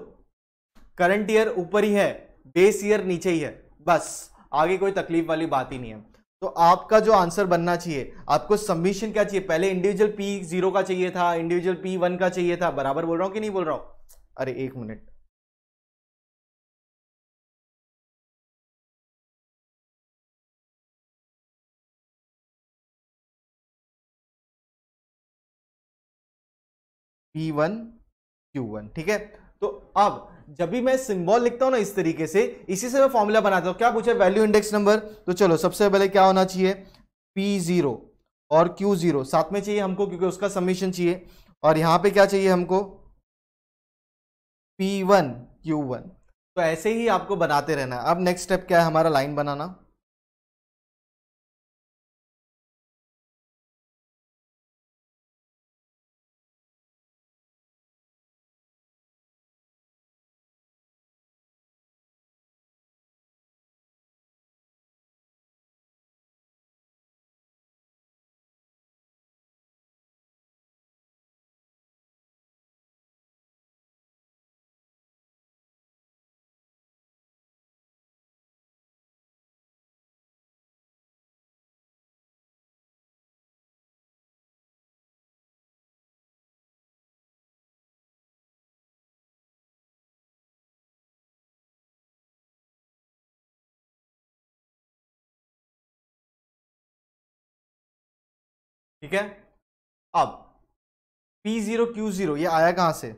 करंट ईयर ऊपर ही है बेस ईयर नीचे ही है बस आगे कोई तकलीफ वाली बात ही नहीं है तो आपका जो आंसर बनना चाहिए आपको सबमिशन क्या चाहिए पहले इंडिविजुअल पी जीरो का चाहिए था इंडिविजुअल पी वन का चाहिए था बराबर बोल रहा हूं कि नहीं बोल रहा हूं अरे एक minute P one Q one ठीक है तो अब जब भी मैं सिंबल लिखता हूं ना इस तरीके से इसी से मैं फॉर्मूला बनाता हूं क्या पूछे वैल्यू इंडेक्स नंबर तो चलो सबसे पहले क्या होना चाहिए पी जीरो और क्यू जीरो साथ में चाहिए हमको क्योंकि उसका समीशन चाहिए और यहां पे क्या चाहिए हमको पी वन क्यू वन तो ऐसे ही आपको बनाते रहना है अब नेक्स्ट स्टेप क्या है हमारा लाइन बनाना ठीक है अब पी जीरो क्यू जीरो ये आया कहां से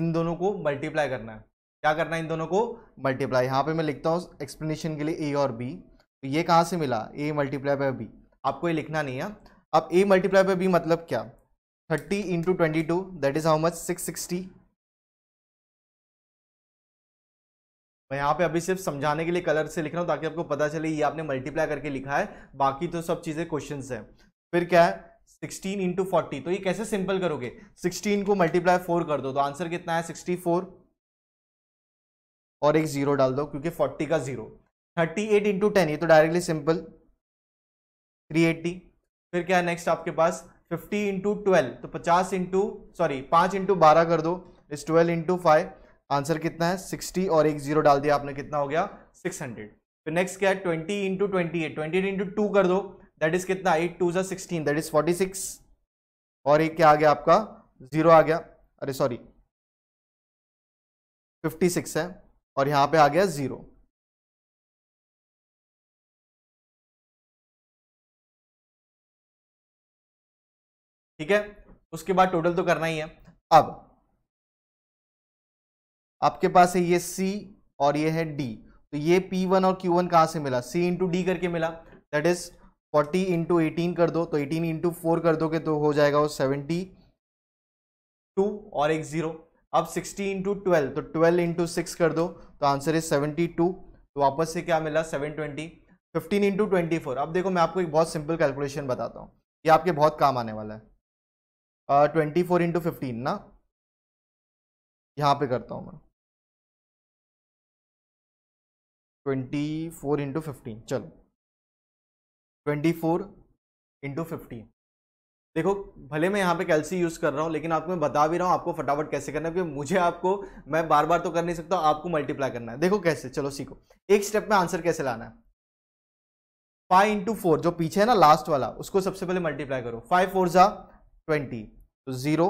इन दोनों को मल्टीप्लाई करना है क्या करना है इन दोनों को मल्टीप्लाई यहां पे मैं लिखता हूं एक्सप्लेनेशन के लिए ए और बी तो ये कहां से मिला ए मल्टीप्लाई बाय बी आपको ये लिखना नहीं है अब ए मल्टीप्लाई बाय बी मतलब क्या thirty into twenty two that is how much six sixty मैं यहाँ पे अभी सिर्फ समझाने के लिए कलर से लिख रहा हूँ ताकि आपको पता चले ये आपने मल्टीप्लाई करके लिखा है बाकी तो सब चीज़ें क्वेश्चन हैं फिर क्या है सिक्सटीन इंटू फोर्टी तो ये कैसे सिंपल करोगे सिक्सटीन को मल्टीप्लाई फोर कर दो तो आंसर कितना है सिक्सटी फोर और एक जीरो डाल दो क्योंकि फोर्टी का zero thirty eight into ten ये तो डायरेक्टली सिंपल थ्री एट्टी फिर क्या है नेक्स्ट आपके पास फिफ्टी इंटू ट्वेल्व तो पचास इंटू सॉरी पाँच इंटू बारह कर दो इस ट्वेल्व इंटू फाइव आंसर कितना है सिक्सटी और एक जीरो डाल दिया आपने कितना हो गया सिक्स हंड्रेड फिर नेक्स्ट क्या है twenty into twenty eight twenty into two कर दो दैट इज कितना एट टू सा sixteen that is forty six और एक क्या आ गया आपका जीरो आ गया अरे सॉरी फिफ्टी सिक्स है और यहाँ पे आ गया जीरो ठीक है उसके बाद टोटल तो करना ही है अब आपके पास है ये सी और ये है डी तो ये पी वन और क्यू वन कहाँ से मिला सी इंटू डी करके मिला that is forty into eighteen कर दो तो एटीन इंटू फोर कर दोगे तो हो जाएगा वो सेवेंटी टू और एक ज़ीरो अब सिक्सटी इंटू ट्वेल्व तो ट्वेल्व इंटू सिक्स कर दो तो आंसर इज सेवेंटी टू तो वापस से क्या मिला seven twenty fifteen into twenty four अब देखो मैं आपको एक बहुत सिंपल कैलकुलेशन बताता हूँ ये आपके बहुत काम आने वाला है ट्वेंटी फोर इंटू फिफ्टीन ना यहाँ पे करता हूँ मैं ट्वेंटी फोर इंटू फिफ्टीन चलो ट्वेंटी फोर इंटू फिफ्टीन देखो भले मैं यहाँ पे कैलसी यूज़ कर रहा हूँ लेकिन आपको मैं बता भी रहा हूँ आपको फटाफट कैसे करना है क्योंकि मुझे आपको मैं बार बार तो कर नहीं सकता आपको मल्टीप्लाई करना है देखो कैसे चलो सीखो एक स्टेप में आंसर कैसे लाना है फाइव इंटू फोर जो पीछे है ना लास्ट वाला उसको सबसे पहले मल्टीप्लाई करो फाइव फोर ज़ा ट्वेंटी तो zero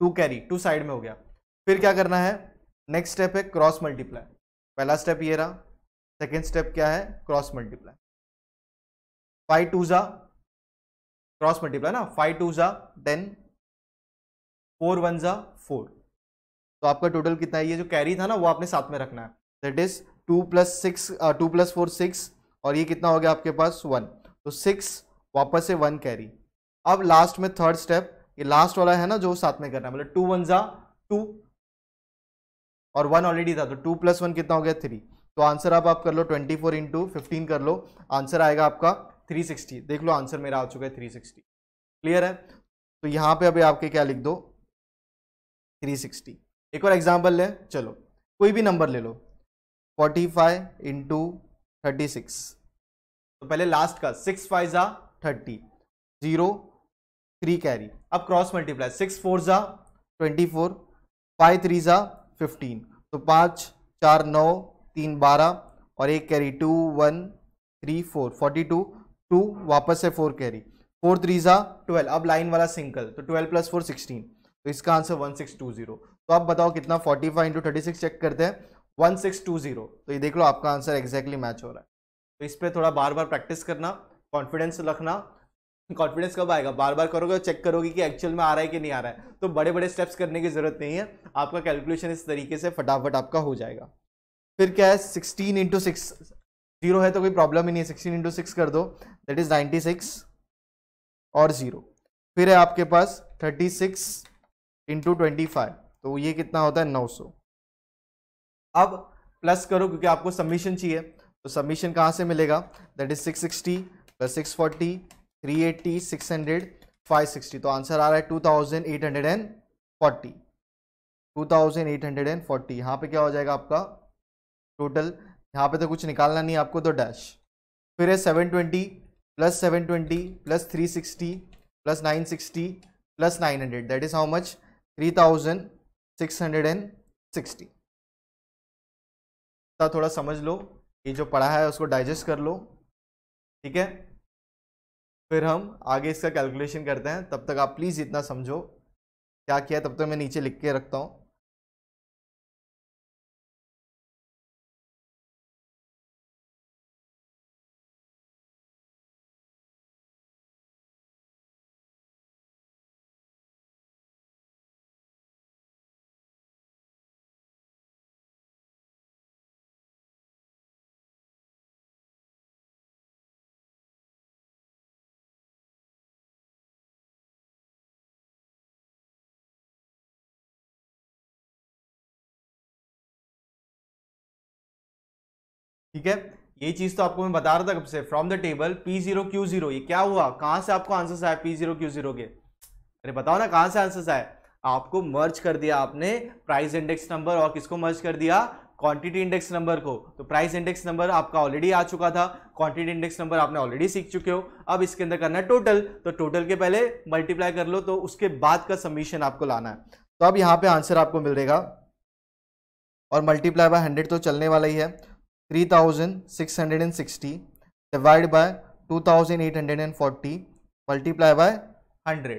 two carry two side में हो गया फिर क्या करना है नेक्स्ट स्टेप है क्रॉस मल्टीप्लाई पहला स्टेप ये रहा सेकेंड स्टेप क्या है क्रॉस मल्टीप्लाई फाइव टू जा क्रॉस मल्टीप्लाई ना फाइव टू जा देन फोर वन जा फोर तो आपका टोटल कितना है ये जो कैरी था ना वो आपने साथ में रखना है that is two plus six two plus four six और ये कितना हो गया आपके पास वन तो सिक्स वापस से वन कैरी अब लास्ट में थर्ड स्टेप ये लास्ट वाला है ना जो साथ में करना है मतलब टू वन जा टू और वन ऑलरेडी था तो टू प्लस वन कितना हो गया थ्री तो आंसर आप आप कर लो ट्वेंटी फोर इंटू फिफ्टीन कर लो आंसर आएगा आपका थ्री सिक्सटी देख लो आंसर मेरा आ चुका है थ्री सिक्सटी क्लियर है तो यहाँ पे अभी आपके क्या लिख दो थ्री सिक्सटी एक और एग्जाम्पल ले चलो कोई भी नंबर ले लो forty five into thirty six तो पहले लास्ट का सिक्स फाइव ज़ा थर्टी जीरो थ्री कैरी अब क्रॉस मल्टीप्लाई सिक्स फोर ज़ा ट्वेंटी फोर फाइव थ्री ज़ा फिफ्टीन तो पाँच चार नौ तीन बारह और एक carry two one three four forty two two वापस से फोर कैरी फोर थ्री ज़ा ट्वेल्व अब लाइन वाला सिंगल तो ट्वेल्व प्लस फोर सिक्सटीन तो इसका answer one six two zero तो आप बताओ कितना forty five into thirty six check करते हैं वन सिक्स टू जीरो तो ये देख लो आपका आंसर एग्जैक्टली मैच हो रहा है तो इस पर थोड़ा बार बार प्रैक्टिस करना कॉन्फिडेंस रखना कॉन्फिडेंस कब आएगा बार बार करोगे और चेक करोगे कि एक्चुअल में आ रहा है कि नहीं आ रहा है तो बड़े बड़े स्टेप्स करने की ज़रूरत नहीं है आपका कैलकुलेशन इस तरीके से फटाफट आपका हो जाएगा फिर क्या है सिक्सटीन इंटू सिक्स जीरो है तो कोई प्रॉब्लम ही नहीं है सिक्सटीन इंटू सिक्स कर दो दैट इज़ नाइन्टी सिक्स और ज़ीरो फिर है आपके पास thirty six into twenty five तो ये कितना होता है नौ सौ अब प्लस करो क्योंकि आपको सबमिशन चाहिए तो सबमिशन कहाँ से मिलेगा that is six sixty plus six forty three eighty six hundred five sixty तो आंसर आ रहा है two thousand eight hundred and forty two thousand eight hundred and forty यहाँ पर क्या हो जाएगा आपका टोटल यहाँ पे तो कुछ निकालना नहीं आपको तो डैश फिर है seven twenty plus seven twenty plus three sixty plus nine sixty plus nine hundred that is how much three thousand six hundred and sixty थोड़ा समझ लो ये जो पढ़ा है उसको डाइजेस्ट कर लो ठीक है फिर हम आगे इसका कैलकुलेशन करते हैं तब तक आप प्लीज़ इतना समझो क्या किया तब तक मैं नीचे लिख के रखता हूँ ठीक है ये चीज तो आपको मैं बता रहा था कब से from the table P zero Q zero क्या हुआ कहां से आपको आंसर आया पी जीरो क्यू जीरो के अरे बताओ ना कहां से आंसर आए आपको मर्ज कर दिया आपने प्राइस इंडेक्स नंबर और किसको मर्ज कर दिया क्वांटिटी इंडेक्स नंबर को तो प्राइस इंडेक्स नंबर आपका ऑलरेडी आ चुका था क्वांटिटी इंडेक्स नंबर आपने ऑलरेडी सीख चुके हो अब इसके अंदर करना है टोटल तो टोटल के पहले मल्टीप्लाई कर लो तो उसके बाद का सबमिशन आपको लाना है तो अब यहाँ पे आंसर आपको मिल रहेगा और मल्टीप्लाई बाय हंड्रेड तो चलने वाला ही है 3660 divided by 2840 multiply by 100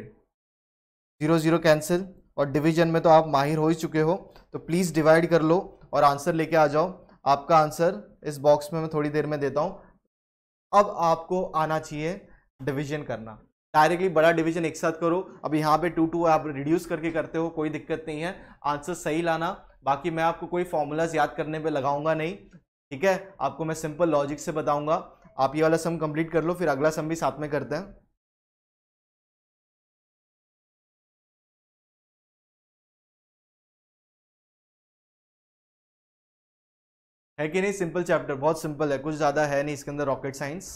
zero zero cancel और डिवीजन में तो आप माहिर हो ही चुके हो तो प्लीज़ डिवाइड कर लो और आंसर लेके आ जाओ आपका आंसर इस बॉक्स में मैं थोड़ी देर में देता हूँ अब आपको आना चाहिए डिवीजन करना डायरेक्टली बड़ा डिवीजन एक साथ करो अब यहाँ पे टू टू आप रिड्यूस करके करते हो कोई दिक्कत नहीं है आंसर सही लाना बाकी मैं आपको कोई फॉर्मूलाज याद करने पे लगाऊंगा नहीं ठीक है आपको मैं सिंपल लॉजिक से बताऊंगा आप ये वाला सम कंप्लीट कर लो फिर अगला सम भी साथ में करते हैं है कि नहीं सिंपल चैप्टर बहुत सिंपल है कुछ ज़्यादा है नहीं इसके अंदर रॉकेट साइंस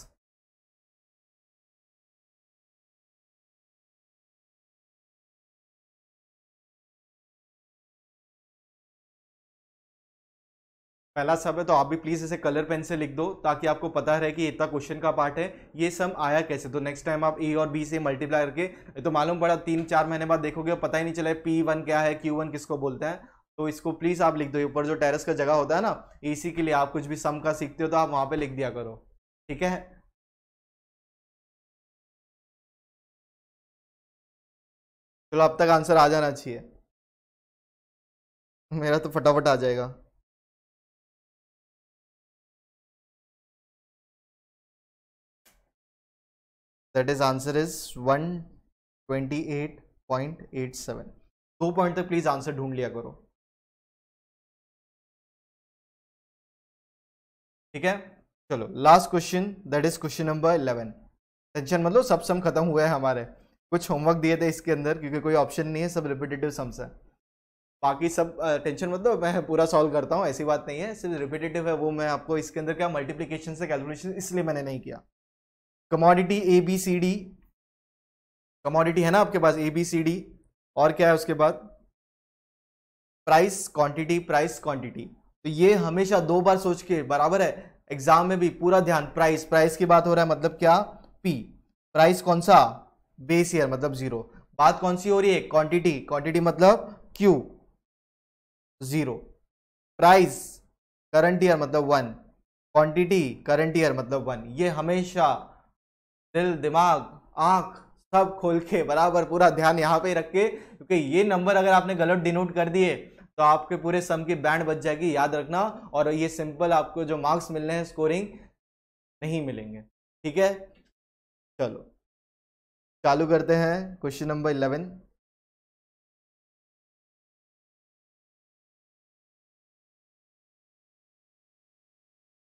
पहला सब है तो आप भी प्लीज़ इसे कलर पेन से लिख दो ताकि आपको पता रहे कि इतना क्वेश्चन का पार्ट है ये सम आया कैसे तो नेक्स्ट टाइम आप ए और बी से मल्टीप्लाई करके तो मालूम पड़ा तीन चार महीने बाद देखोगे पता ही नहीं चला पी वन क्या है क्यू वन किसको बोलते हैं तो इसको प्लीज़ आप लिख दो ऊपर जो टेरेस का जगह होता है ना ए के लिए आप कुछ भी सम का सीखते हो तो आप वहाँ पर लिख दिया करो ठीक है चलो अब तक आंसर आ जाना चाहिए मेरा तो फटाफट आ जाएगा दैट इज आंसर इज 128.87 दो पॉइंट तक प्लीज आंसर ढूंढ लिया करो ठीक है चलो last question that is question number 11 tension मतलब सब सम खत्म हुए हैं हमारे कुछ होमवर्क दिए थे इसके अंदर क्योंकि कोई ऑप्शन नहीं है सब रिपीटेटिव सम्स है बाकी सब टेंशन मतलब मैं पूरा सॉल्व करता हूँ ऐसी बात नहीं है सिर्फ रिपीटेटिव है वो मैं आपको इसके अंदर क्या मल्टीप्लीकेशन से कैलकुलेशन इसलिए मैंने नहीं किया commodity A B C D commodity है ना आपके पास ए बी सी डी और क्या है उसके बाद प्राइस क्वांटिटी प्राइस क्वांटिटी तो ये हमेशा दो बार सोच के बराबर है एग्जाम में भी पूरा ध्यान प्राइस प्राइस की बात हो रहा है मतलब क्या पी प्राइस कौन सा बेस ईयर मतलब जीरो बात कौन सी हो रही है क्वांटिटी क्वांटिटी मतलब Q zero price current year मतलब वन क्वांटिटी करंट ईयर मतलब वन ये हमेशा दिल दिमाग आँख सब खोल के बराबर पूरा ध्यान यहाँ पे रख के क्योंकि ये नंबर अगर आपने गलत डिनोट कर दिए तो आपके पूरे सम की बैंड बच जाएगी याद रखना और ये सिंपल आपको जो मार्क्स मिलने हैं स्कोरिंग नहीं मिलेंगे ठीक है चलो चालू करते हैं क्वेश्चन नंबर इलेवन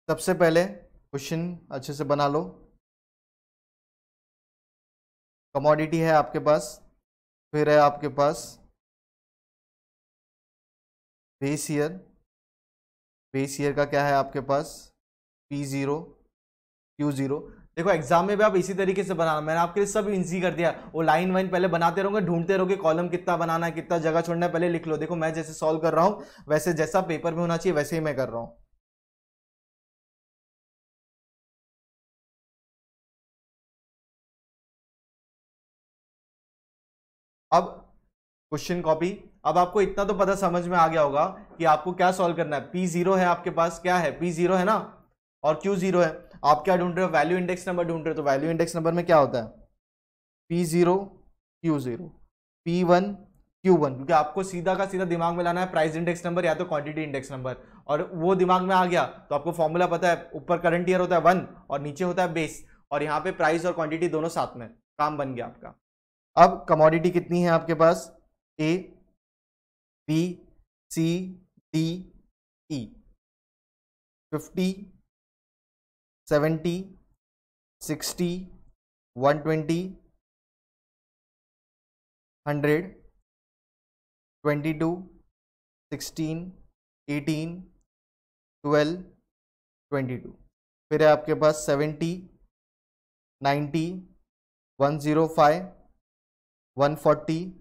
सबसे पहले क्वेश्चन अच्छे से बना लो कमोडिटी है आपके पास फिर है आपके पास बेस ईयर बेस ईयर का क्या है आपके पास पी ज़ीरो क्यू ज़ीरो देखो एग्जाम में भी आप इसी तरीके से बनाना मैंने आपके लिए सब इजी कर दिया वो लाइन वाइन पहले बनाते रहोगे ढूंढते रहोगे कॉलम कितना बनाना है कितना जगह छोड़ना है पहले लिख लो देखो मैं जैसे सॉल्व कर रहा हूँ वैसे जैसा पेपर में होना चाहिए वैसे ही मैं कर रहा हूँ अब क्वेश्चन कॉपी अब आपको इतना तो पता समझ में आ गया होगा कि आपको क्या सॉल्व करना है पी जीरो है आपके पास क्या है पी जीरो है ना और क्यू जीरो है आप क्या ढूंढ रहे हो वैल्यू इंडेक्स नंबर ढूंढ रहे हो तो वैल्यू इंडेक्स नंबर में क्या होता है P zero Q zero P one Q one क्योंकि आपको सीधा का सीधा दिमाग में लाना है प्राइस इंडेक्स नंबर या तो क्वांटिटी इंडेक्स नंबर और वो दिमाग में आ गया तो आपको फॉर्मूला पता है ऊपर करंट ईयर होता है वन और नीचे होता है बेस और यहाँ पे प्राइस और क्वांटिटी दोनों साथ में काम बन गया आपका अब कमोडिटी कितनी है आपके पास A B C D E fifty seventy sixty one twenty hundred twenty two sixteen eighteen twelve twenty two फिर है आपके पास seventy ninety one zero five fourteen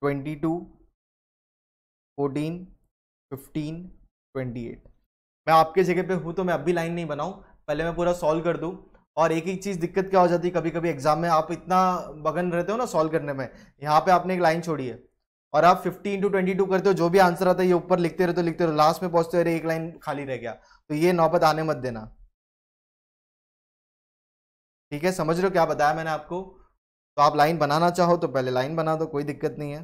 twenty two fourteen fifteen twenty eight मैं आपके जगह पे हूँ तो मैं अभी लाइन नहीं बनाऊँ पहले मैं पूरा सॉल्व कर दूँ और एक एक चीज़ दिक्कत क्या हो जाती है कभी कभी एग्जाम में आप इतना बगन रहते हो ना सॉल्व करने में यहाँ पे आपने एक लाइन छोड़ी है और आप 50 इंटू ट्वेंटी टू करते हो जो भी आंसर आता है ये ऊपर लिखते रहते हो तो लिखते रहो लास्ट में पहुंचते हो एक लाइन खाली रह गया तो ये नौबत आने मत देना ठीक है समझ रहे हो क्या बताया मैंने आपको तो आप लाइन बनाना चाहो तो पहले लाइन बना दो कोई दिक्कत नहीं है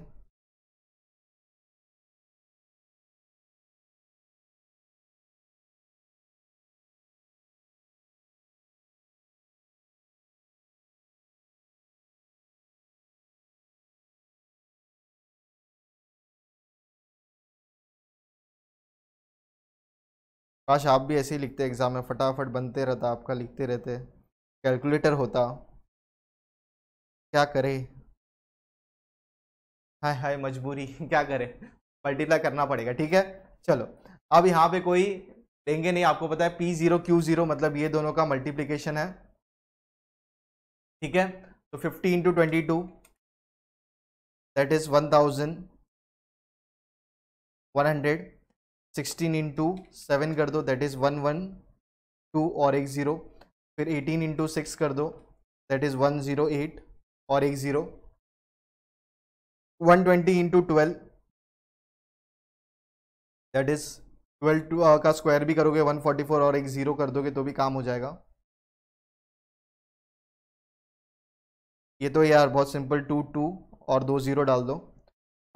काश आप भी ऐसे ही लिखते एग्जाम में फटाफट बनते रहता आपका लिखते रहते कैलकुलेटर होता क्या करे हाय हाय मजबूरी क्या करे मल्टीप्लाई करना पड़ेगा ठीक है चलो अब यहाँ पे कोई लेंगे नहीं आपको पता है पी जीरो क्यू जीरो मतलब ये दोनों का मल्टीप्लीकेशन है ठीक है तो fifty into twenty two that is one thousand one hundred sixteen into seven कर दो that is one one two और एक ज़ीरो फिर 18 इंटू सिक्स कर दो दैट इज़ 108 और एक zero 120 twenty into twelve that is twelve two का स्क्वायर भी करोगे 144 और एक ज़ीरो कर दोगे तो भी काम हो जाएगा ये तो यार बहुत सिंपल टू टू और दो ज़ीरो डाल दो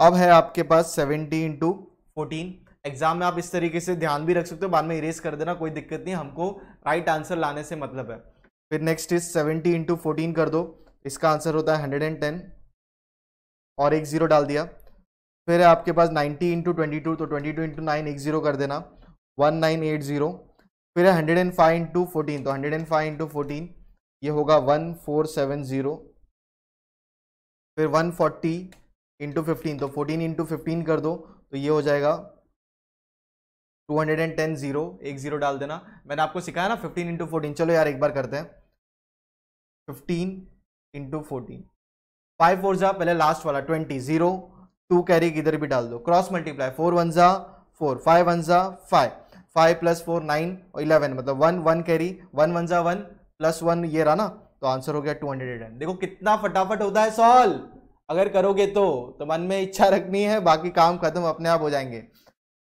अब है आपके पास 70 इंटू फोर्टीन एग्जाम में आप इस तरीके से ध्यान भी रख सकते हो बाद में इरेज कर देना कोई दिक्कत नहीं हमको राइट आंसर लाने से मतलब है फिर next is seventy into fourteen कर दो इसका आंसर होता है हंड्रेड एंड टेन और एक ज़ीरो डाल दिया फिर है आपके पास नाइन्टी इंटू ट्वेंटी टू तो ट्वेंटी टू इंटू नाइन एक ज़ीरो कर देना वन नाइन एट ज़ीरो फिर है hundred and five into fourteen तो hundred and five into fourteen ये होगा वन फोर सेवन ज़ीरो फिर वन फोर्टी इंटू फिफ्टीन तो फोर्टीन इंटू फिफ्टीन कर दो तो ये हो जाएगा two hundred and ten zero एक जीरो डाल देना मैंने आपको सिखाया ना फिफ्टीन इंटू फोर्टीन चलो यार एक बार करते हैं fifteen into fourteen five four जा पहले लास्ट वाला ट्वेंटी जीरो टू कैरी इधर भी डाल दो क्रॉस मल्टीप्लाई फोर वन जा फोर फाइव वन जा five five plus four nine और इलेवन मतलब one one carry one one जा वन प्लस वन ये रहा ना तो आंसर हो गया टू हंड्रेड एंड देखो कितना फटाफट होता है सॉल्व अगर करोगे तो, तो मन में इच्छा रखनी है बाकी काम खत्म अपने आप हो जाएंगे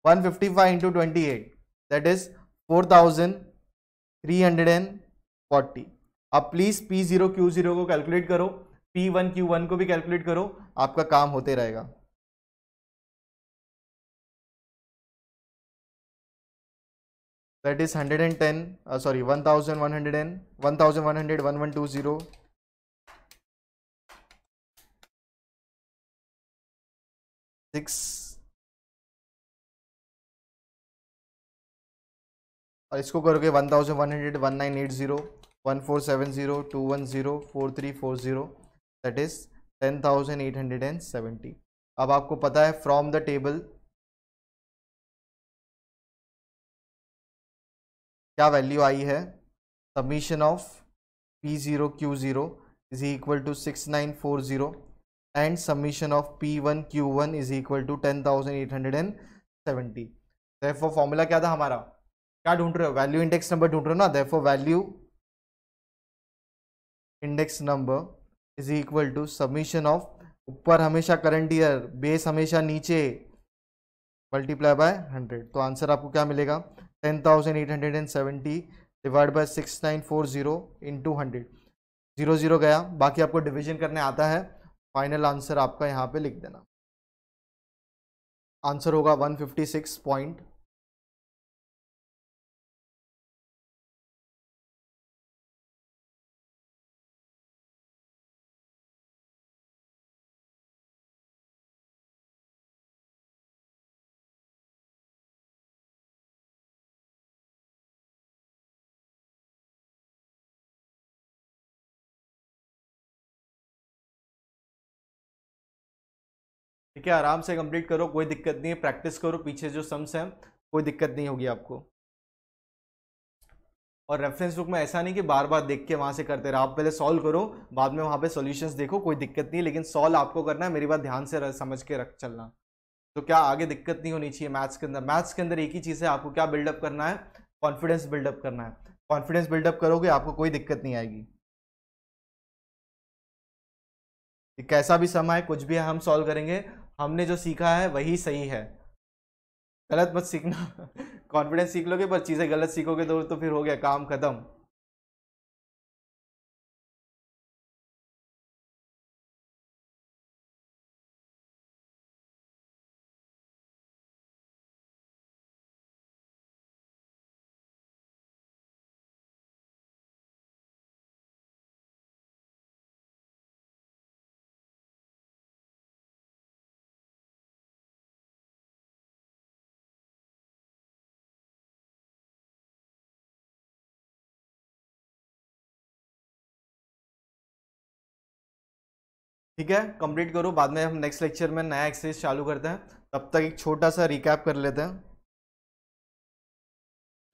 one fifty five into twenty eight that is four thousand three hundred and forty अब please P zero Q zero को कैलकुलेट करो पी वन क्यू वन को भी कैलकुलेट करो आपका काम होते रहेगा that is hundred and ten sorry one thousand one hundred and one thousand one hundred one one two zero six और इसको करोगे one thousand one hundred one nine eight zero one four seven zero two one zero four three four zero that is ten thousand eight hundred and seventy अब आपको पता है फ्रॉम द टेबल क्या वैल्यू आई है submission of P zero Q zero is equal to six nine four zero and submission of P one Q one is equal to ten thousand eight hundred and seventy formula क्या था हमारा क्या ढूंढ रहे हो वैल्यू इंडेक्स नंबर ढूंढ रहे हो ना therefore value index number is equal to summation of ऊपर हमेशा करंट ईयर बेस हमेशा नीचे मल्टीप्लाई बाय हंड्रेड तो आंसर आपको क्या मिलेगा ten thousand eight hundred and seventy divide by six nine four zero two hundred zero zero गया बाकी आपको डिवीजन करने आता है फाइनल आंसर आपका यहाँ पे लिख देना आंसर होगा वन फिफ्टी सिक्स पॉइंट के आराम से कंप्लीट करो कोई दिक्कत नहीं है प्रैक्टिस करो पीछे जो सम्स हैं कोई दिक्कत नहीं होगी आपको और रेफरेंस बुक में ऐसा नहीं कि बार बार देख के वहाँ से करते रहो आप पहले सॉल्व करो बाद में वहाँ पे सॉल्यूशंस देखो कोई दिक्कत नहीं लेकिन सॉल्व आपको करना है मेरी बात ध्यान से समझ के रख चलना तो क्या आगे दिक्कत नहीं होनी चाहिए मैथ्स के अंदर मैथ्स के अंदर एक ही चीज़ है आपको क्या बिल्डअप करना है कॉन्फिडेंस बिल्डअप करना है कॉन्फिडेंस बिल्डअप करोगे आपको कोई दिक्कत नहीं आएगी कैसा भी समय है कुछ भी है हम सॉल्व करेंगे हमने जो सीखा है वही सही है गलत मत सीखना कॉन्फिडेंस सीख लोगे पर चीज़ें गलत सीखोगे तो तो फिर हो गया काम ख़त्म ठीक है कंप्लीट करो बाद में हम नेक्स्ट लेक्चर में नया एक्सरसाइज चालू करते हैं तब तक एक छोटा सा रिकैप कर लेते हैं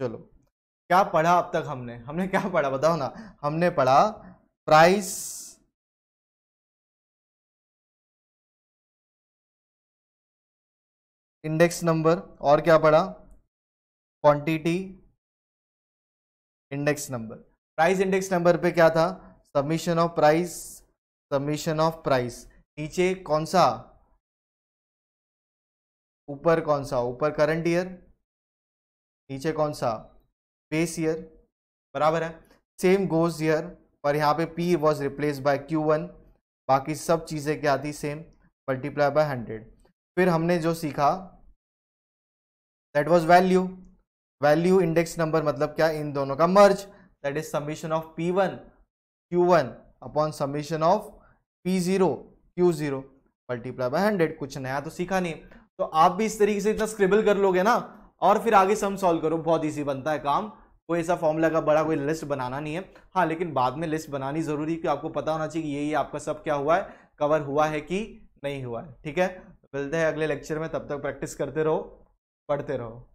चलो क्या पढ़ा अब तक हमने हमने क्या पढ़ा बताओ ना हमने पढ़ा प्राइस इंडेक्स नंबर और क्या पढ़ा quantity index number price index number पे क्या था submission of price summation of price नीचे कौन सा ऊपर कौन सा ऊपर करंट ईयर नीचे कौन सा बेस ईयर बराबर है सेम गोज ईयर पर यहाँ पे P was replace by Q one बाकी सब चीज़ें क्या थी सेम मल्टीप्लाई बाय हंड्रेड फिर हमने जो सीखा that was value value index number मतलब क्या इन दोनों का merge that is summation of P one Q one upon summation of P zero Q zero multiply by hundred कुछ नया तो सीखा नहीं तो आप भी इस तरीके से इतना स्क्रिबल कर लोगे ना और फिर आगे सम सॉल्व करो बहुत ईजी बनता है काम कोई ऐसा फॉर्मूला का बड़ा कोई लिस्ट बनाना नहीं है हाँ लेकिन बाद में लिस्ट बनानी ज़रूरी क्योंकि आपको पता होना चाहिए कि ये ये आपका सब क्या हुआ है कवर हुआ है कि नहीं हुआ है ठीक है मिलते हैं अगले लेक्चर में तब तक प्रैक्टिस करते रहो पढ़ते रहो